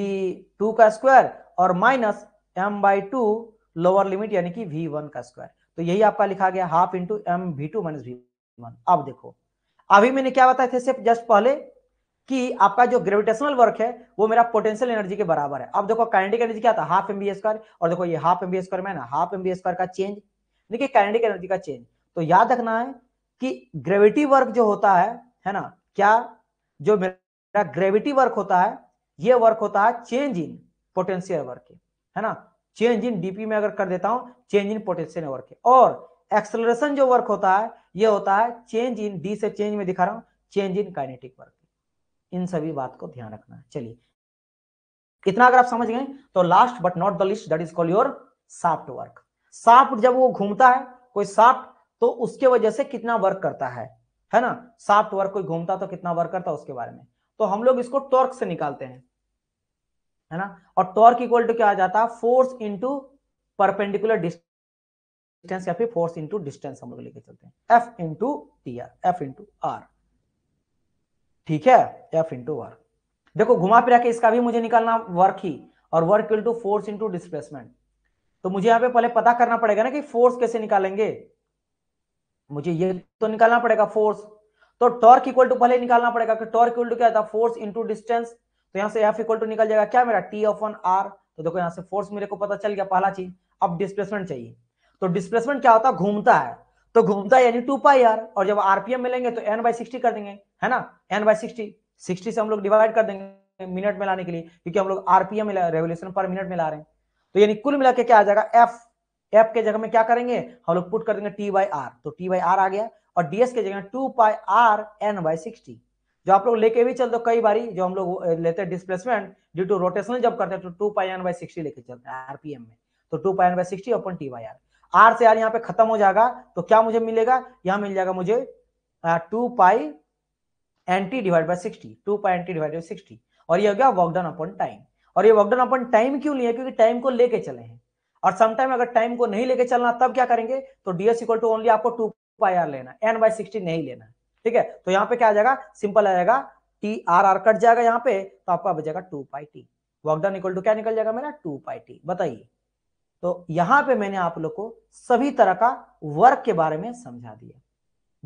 टू का स्क्वायर और minus M by two lower limit यानी कि वी वन का स्क्वायर तो यही आपका लिखा गया half into M V two minus V one अब देखो अभी मैंने क्या बताया थे सिर्फ जस्ट पहले कि आपका जो ग्रेविटेशनल वर्क है वो मेरा पोटेंशियल एनर्जी के बराबर है अब देखो काइनेटिक एनर्जी क्या था हाफ एमबी स्क्वायर और देखो ये हाफ एमबी स्क्वायर में ना हाफ एमबी स्क्वायर का चेंज देखिए काइनेटिक एनर्जी का चेंज तो याद रखना है कि ग्रेविटी वर्क जो होता है है ना क्या जो मेरा ग्रेविटी वर्क होता है ये वर्क होता है चेंज इन पोटेंशियल वर्क है ना चेंज इन डीपी में अगर कर देता हूं चेंज इन पोटेंशियल वर्क और एक्सलरेशन जो वर्क होता है ये होता है चेंज इन डी से चेंज में दिखा रहा हूं चेंज इन काइनेटिक वर्क इन सभी बात को ध्यान रखना है चलिए इतना अगर आप समझ गए तो last but not the least that is call your shaft work shaft जब वो घूमता है कोई साफ्ट तो उसके वजह से कितना वर्क करता है है ना साफ्ट वर्क कोई घूमता तो कितना वर्क करता है उसके बारे में तो हम लोग इसको टॉर्क से निकालते हैं है ना और टॉर्क इक्वल टू क्या आ जाता है फोर्स इंटू परपेंडिकुलर डिस्टेंस या फिर फोर्स इंटू डिस्टेंस हम लोग लेके चलते हैं F into T R F into R ठीक है एफ इंटू वर्क देखो घुमा फिरा के इसका भी मुझे निकालना वर्क ही और work into force into displacement तो मुझे यहां पे पहले पता करना पड़ेगा ना कि फोर्स कैसे निकालेंगे मुझे ये तो निकालना पड़ेगा फोर्स तो टॉर्क इक्वल टू पहले निकालना पड़ेगा कि टॉर्क इक्वल टू क्या था फोर्स इंटू डिस्टेंस तो यहां से एफ इक्वल टू निकल जाएगा क्या मेरा टी ऑफ वन आर तो देखो यहां से फोर्स मेरे को पता चल गया पहला चीज अब डिस्प्लेसमेंट चाहिए तो डिस्प्लेसमेंट क्या होता है घूमता है तो घूमता है यानी टू पाई आर और जब आरपीएम में लेंगे तो एन बाई सिक्सटी कर देंगे है ना एन बाई सिक्सटी सिक्सटी से हम लोग डिवाइड कर देंगे मिनट में लाने के लिए क्योंकि हम लोग आरपीएम रेवोल्यूशन पर मिनट में ला रहे हैं तो यानी कुल मिला के क्या आ जाएगा एफ एफ के जगह में क्या करेंगे हम लोग पुट कर देंगे टी बाई आर तो टी बाई आर आ गया और डीएस के जगह two pi R N by sixty जो आप लोग लेके भी चलते दो कई बारी जो हम लोग लेते हैं डिस्प्लेसमेंट ड्यू टू रोटेशनल जब करते हैं तो two pi N by sixty लेके चलते हैं आरपीएम में तो two pi N by sixty अपन टी बाई आर आर से आर यहाँ पे खत्म हो जाएगा तो क्या मुझे मिलेगा यहाँ मिल जाएगा मुझे two pi N T divide by sixty two pi N T divide by sixty और ये हो गया वर्कडन अपॉन टाइम और ये वर्कडन अपॉन टाइम क्यों लिए क्योंकि टाइम को लेके चले हैं और समटाइम अगर टाइम को नहीं लेके चलना तब क्या करेंगे तो डीएस इक्वल टू ओनली आपको टू पाई आर लेना एन बाई सिक्सटी नहीं लेना ठीक है तो यहाँ पे क्या आ जाएगा सिंपल आ जाएगा टी आर आर कट जाएगा यहाँ पे तो आपका बचेगा two pi T work done equal to क्या निकल जाएगा मेरा टू पाई टी बताइए तो यहां पे मैंने आप लोग को सभी तरह का वर्क के बारे में समझा दिया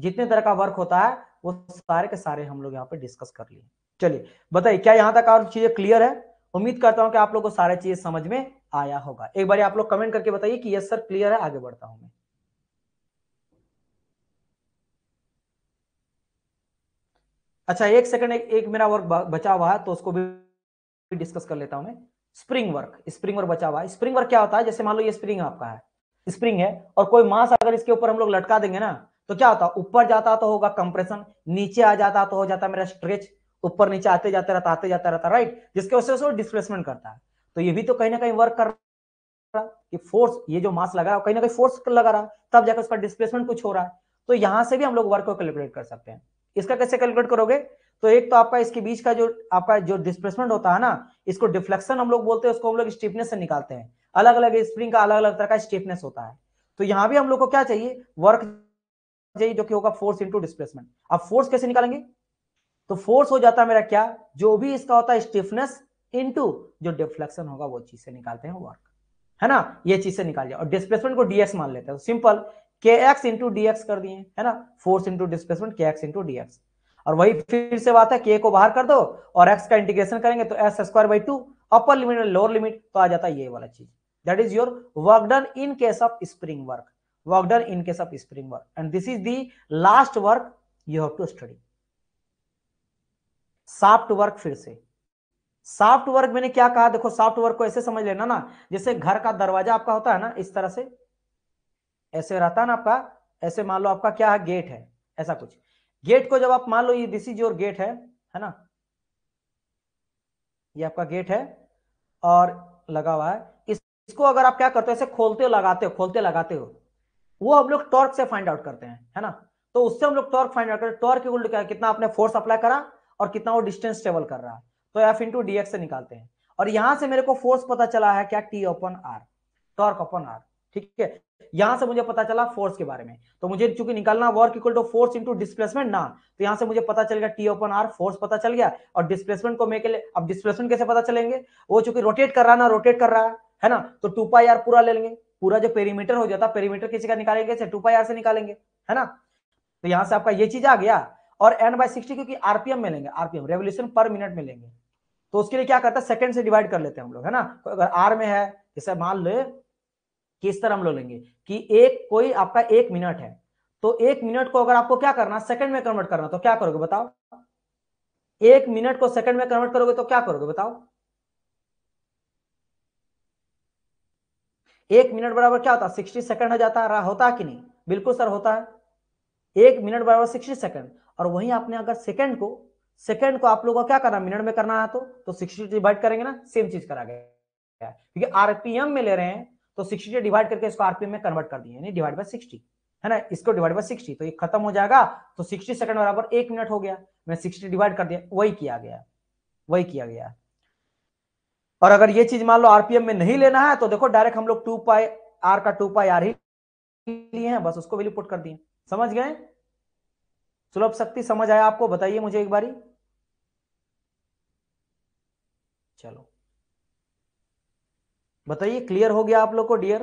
जितने तरह का वर्क होता है वो सारे के सारे हम लोग यहाँ पे डिस्कस कर लिए चलिए बताइए क्या यहाँ तक और चीजें क्लियर है उम्मीद करता हूं कि आप लोग को सारे चीजें समझ में आया होगा एक बार आप लोग कमेंट करके बताइए कि यस सर क्लियर है आगे बढ़ता हूं मैं अच्छा एक सेकंड एक, एक मेरा वर्क बचा हुआ है तो उसको भी डिस्कस कर लेता हूं मैं स्प्रिंग वर्क स्प्रिंग वर्क बचा हुआ है स्प्रिंग वर्क क्या होता है जैसे मान लो ये स्प्रिंग आपका है स्प्रिंग है और कोई मास अगर इसके ऊपर हम लोग लटका देंगे ना तो क्या होता है ऊपर जाता तो होगा कंप्रेशन नीचे आ जाता तो हो जाता है मेरा स्ट्रेच ऊपर नीचे आते जाते रहता आते जाता रहता राइट जिसके वजह से डिस्प्लेसमेंट करता है तो ये भी तो कहीं ना कहीं वर्क कर रहा कि फोर्स ये जो मास लगा रहा कहीं ना कहीं फोर्स लगा रहा तब जाकर उसका डिस्प्लेसमेंट कुछ हो रहा है तो यहां से भी हम लोग वर्क को कैलकुलेट कर सकते हैं इसका कैसे कैलकुलेट करोगे तो एक तो आपका इसके बीच का जो आपका जो डिस्प्लेसमेंट होता है ना इसको डिफ्लेक्शन हम लोग बोलते हैं उसको हम लोग स्टिफनेस से निकालते हैं अलग अलग स्प्रिंग का अलग अलग तरह का स्टिफनेस होता है तो यहाँ भी हम लोग को क्या चाहिए वर्क चाहिए जो कि होगा फोर्स इंटू डिस्प्लेसमेंट अब फोर्स कैसे निकालेंगे तो फोर्स हो जाता है मेरा क्या जो भी इसका होता है स्टिफनेस इंटू जो डिफ्लेक्शन होगा वो चीज से निकालते हैं वर्क है ना ये चीज से निकाल जाए और डिस्प्लेसमेंट को डीएक्स मान लेते हैं सिंपल के एक्स इंटू डीएक्स कर दिए है ना फोर्स इंटू डिस्प्लेसमेंट के एक्स इंटू डीएक्स और वही फिर से बात है के को बाहर कर दो और एक्स का इंटीग्रेशन करेंगे तो S square by two upper limit और लोअर लिमिट तो आ जाता है ये वाला चीज that is your work done in case of spring work work done in case of spring work and this is the last work you have to study soft work फिर से सॉफ्ट वर्क मैंने क्या कहा देखो सॉफ्ट वर्क को ऐसे समझ लेना ना जैसे घर का दरवाजा आपका होता है ना इस तरह से ऐसे रहता है ना आपका ऐसे मान लो आपका क्या है गेट है ऐसा कुछ गेट को जब आप मान लो ये दिस इज योर गेट है है ना ये आपका गेट है और लगा हुआ है इस, इसको अगर आप क्या करते हो ऐसे खोलते हो लगाते हो खोलते लगाते हो वो हम लोग टॉर्क से फाइंड आउट करते हैं है ना तो उससे हम लोग टॉर्क फाइंड आउट करते हैं टॉर्क इक्वल टू क्या कितना आपने फोर्स अप्लाई करा और कितना वो डिस्टेंस ट्रेवल कर रहा है तो एफ इंटू से निकालते हैं और यहां से मेरे को फोर्स पता चला है क्या T upon R torque upon R ठीक है यहां से मुझे पता चला फोर्स के बारे में तो मुझे चूंकि निकालना work equal to force into displacement ना तो यहां से मुझे पता चल गया टी ओपन आर फोर्स पता चल गया और डिस्प्लेसमेंट को मैं के लिए अब डिस्प्लेसमेंट कैसे पता चलेंगे वो चूंकि रोटेट कर रहा ना रोटेट कर रहा है ना तो टू पाई आर पूरा ले लेंगे पूरा जो पेरीमीटर हो जाता पेरीमीटर किसी का निकालेंगे से टू पाई आर से निकालेंगे है ना तो यहां से आपका ये चीज आ गया और एन बाय सिक्सटी क्योंकि आरपीएम में लेंगे आरपीएम रेवल्यूशन पर मिनट में लेंगे तो उसके लिए क्या करता है सेकंड से डिवाइड कर लेते हैं हम लोग है ना अगर आर में है जैसे मान ले किस तरह हम लोग लेंगे कि एक कोई आपका एक मिनट है तो एक मिनट को अगर आपको क्या करना सेकंड में कन्वर्ट करना तो क्या करोगे बताओ एक मिनट को सेकंड में कन्वर्ट करोगे तो क्या करोगे बताओ एक मिनट बराबर क्या होता है सिक्सटी सेकंड हो जाता है होता कि नहीं बिल्कुल सर होता है एक मिनट बराबर सिक्सटी सेकंड और वहीं आपने अगर सेकंड को सेकंड को आप लोगों को क्या करना मिनट में करना है तो तो सिक्सटी डिवाइड करेंगे ना सेम चीज करा गया क्योंकि आरपीएम में ले रहे हैं तो सिक्सटी से डिवाइड करके इसको आरपीएम में कन्वर्ट कर दिए डिवाइड बाय सिक्सटी है ना इसको डिवाइड बाय सिक्सटी तो ये खत्म हो जाएगा तो सिक्सटी सेकंड बराबर एक मिनट हो गया मैं सिक्सटी डिवाइड कर दिया वही किया गया वही किया गया और अगर ये चीज मान लो आरपीएम में नहीं लेना है तो देखो डायरेक्ट हम लोग टू पाई आर का टू पाई आर ही लिए हैं बस उसको वैल्यू पुट कर दिए समझ गए सुलभ शक्ति समझ आया आपको बताइए मुझे एक बारी चलो बताइए क्लियर हो गया आप लोग को डियर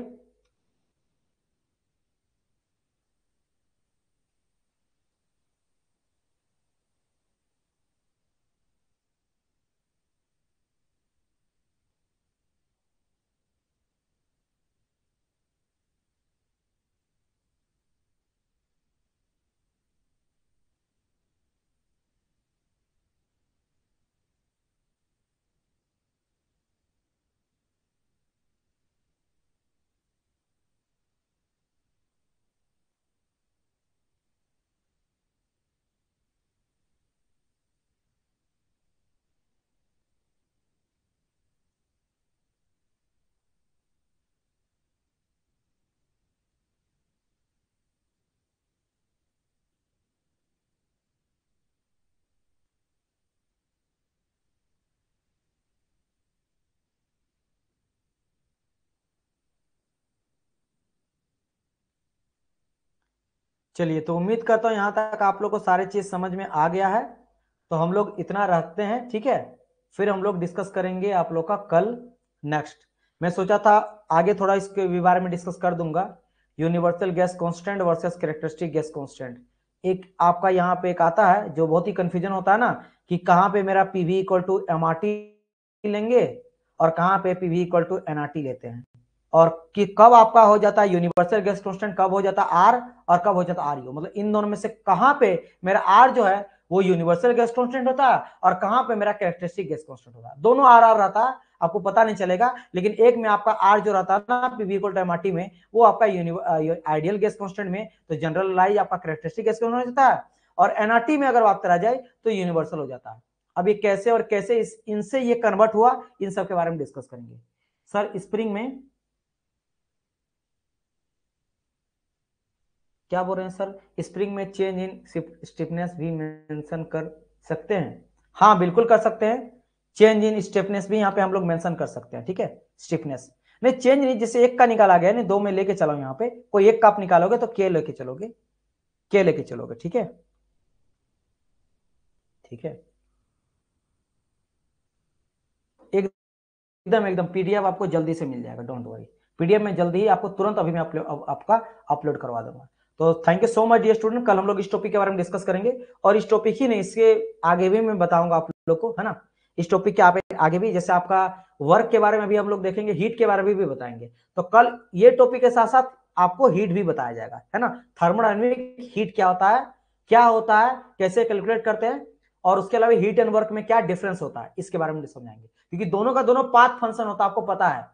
चलिए तो उम्मीद करता हूं यहाँ तक आप लोग को सारी चीज समझ में आ गया है तो हम लोग इतना रखते हैं ठीक है फिर हम लोग डिस्कस करेंगे आप लोग का कल नेक्स्ट मैं सोचा था आगे थोड़ा इसके बारे में डिस्कस कर दूंगा universal gas constant versus characteristic gas constant एक आपका यहाँ पे एक आता है जो बहुत ही कंफ्यूजन होता है ना कि कहाँ पे मेरा पीवी इक्वल टू एम लेंगे और कहाँ पे पीवी इक्वल टू एनआरटी लेते हैं और कि कब आपका हो जाता है यूनिवर्सल गैस कॉन्स्टेंट कब हो जाता है आर और कब हो जाता है आर यू मतलब इन दोनों में से कहां पे मेरा आर जो है वो यूनिवर्सल गैस कॉन्स्टेंट होता है और कहां पे मेरा कैरेक्टरिस्टिक गैस कॉन्स्टेंट होता है दोनों आर आर रहता है आपको पता नहीं चलेगा लेकिन एक में आपका आर जो रहता है ना पीवी इक्वल टाइम में वो आपका आइडियल गैस कॉन्स्टेंट में तो जनरलाइज आपका कैरेक्टरिस्टिक गैस कॉन्स्टेंट हो जाता है और एनआरटी में अगर बात करा जाए तो यूनिवर्सल हो जाता है अब ये कैसे और कैसे इनसे ये कन्वर्ट हुआ इन सब के बारे में डिस्कस करेंगे सर स्प्रिंग में क्या बोल रहे हैं सर स्प्रिंग में चेंज इन स्टिफनेस भी मेंशन कर सकते हैं हाँ बिल्कुल कर सकते हैं चेंज इन स्टिफनेस भी यहाँ पे हम लोग मेंशन कर सकते हैं ठीक है स्टिफनेस नहीं चेंज नहीं जैसे एक का निकाला गया नहीं दो में लेके चलाओ यहाँ पे कोई एक का आप निकालोगे तो के लेके चलोगे के लेके चलोगे ठीक है ठीक है एकदम एकदम पीडीएफ आपको जल्दी से मिल जाएगा डोंट वरी पीडीएफ में जल्दी ही आपको तुरंत अभी मैं अपलोड आपका अपलोड करवा दूंगा तो thank you so much dear student कल हम लोग इस टॉपिक के बारे में डिस्कस करेंगे और इस टॉपिक ही नहीं इसके आगे भी मैं बताऊंगा आप लोग को है ना इस टॉपिक के आप आगे भी जैसे आपका वर्क के बारे में भी हम लोग देखेंगे हीट के बारे में भी बताएंगे तो कल ये टॉपिक के साथ साथ आपको हीट भी बताया जाएगा है ना थर्मोडाइनमिक हीट क्या होता है क्या होता है कैसे कैलकुलेट करते हैं और उसके अलावा हीट एंड वर्क में क्या डिफरेंस होता है इसके बारे में समझाएंगे क्योंकि दोनों का दोनों पाथ फंक्शन होता है आपको पता है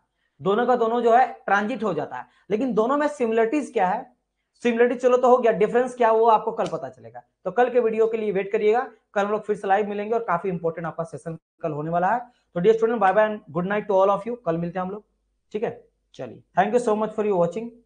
दोनों का दोनों जो है ट्रांजिट हो जाता है लेकिन दोनों में सिमिलरिटीज क्या है सिमिलरिटी चलो तो हो गया डिफरेंस क्या वो आपको कल पता चलेगा तो कल के वीडियो के लिए वेट करिएगा कल हम लोग फिर से लाइव मिलेंगे और काफी इंपॉर्टेंट आपका सेशन कल होने वाला है तो dear student bye bye good night to all of you कल मिलते हैं हम लोग ठीक है चलिए thank you so much for you watching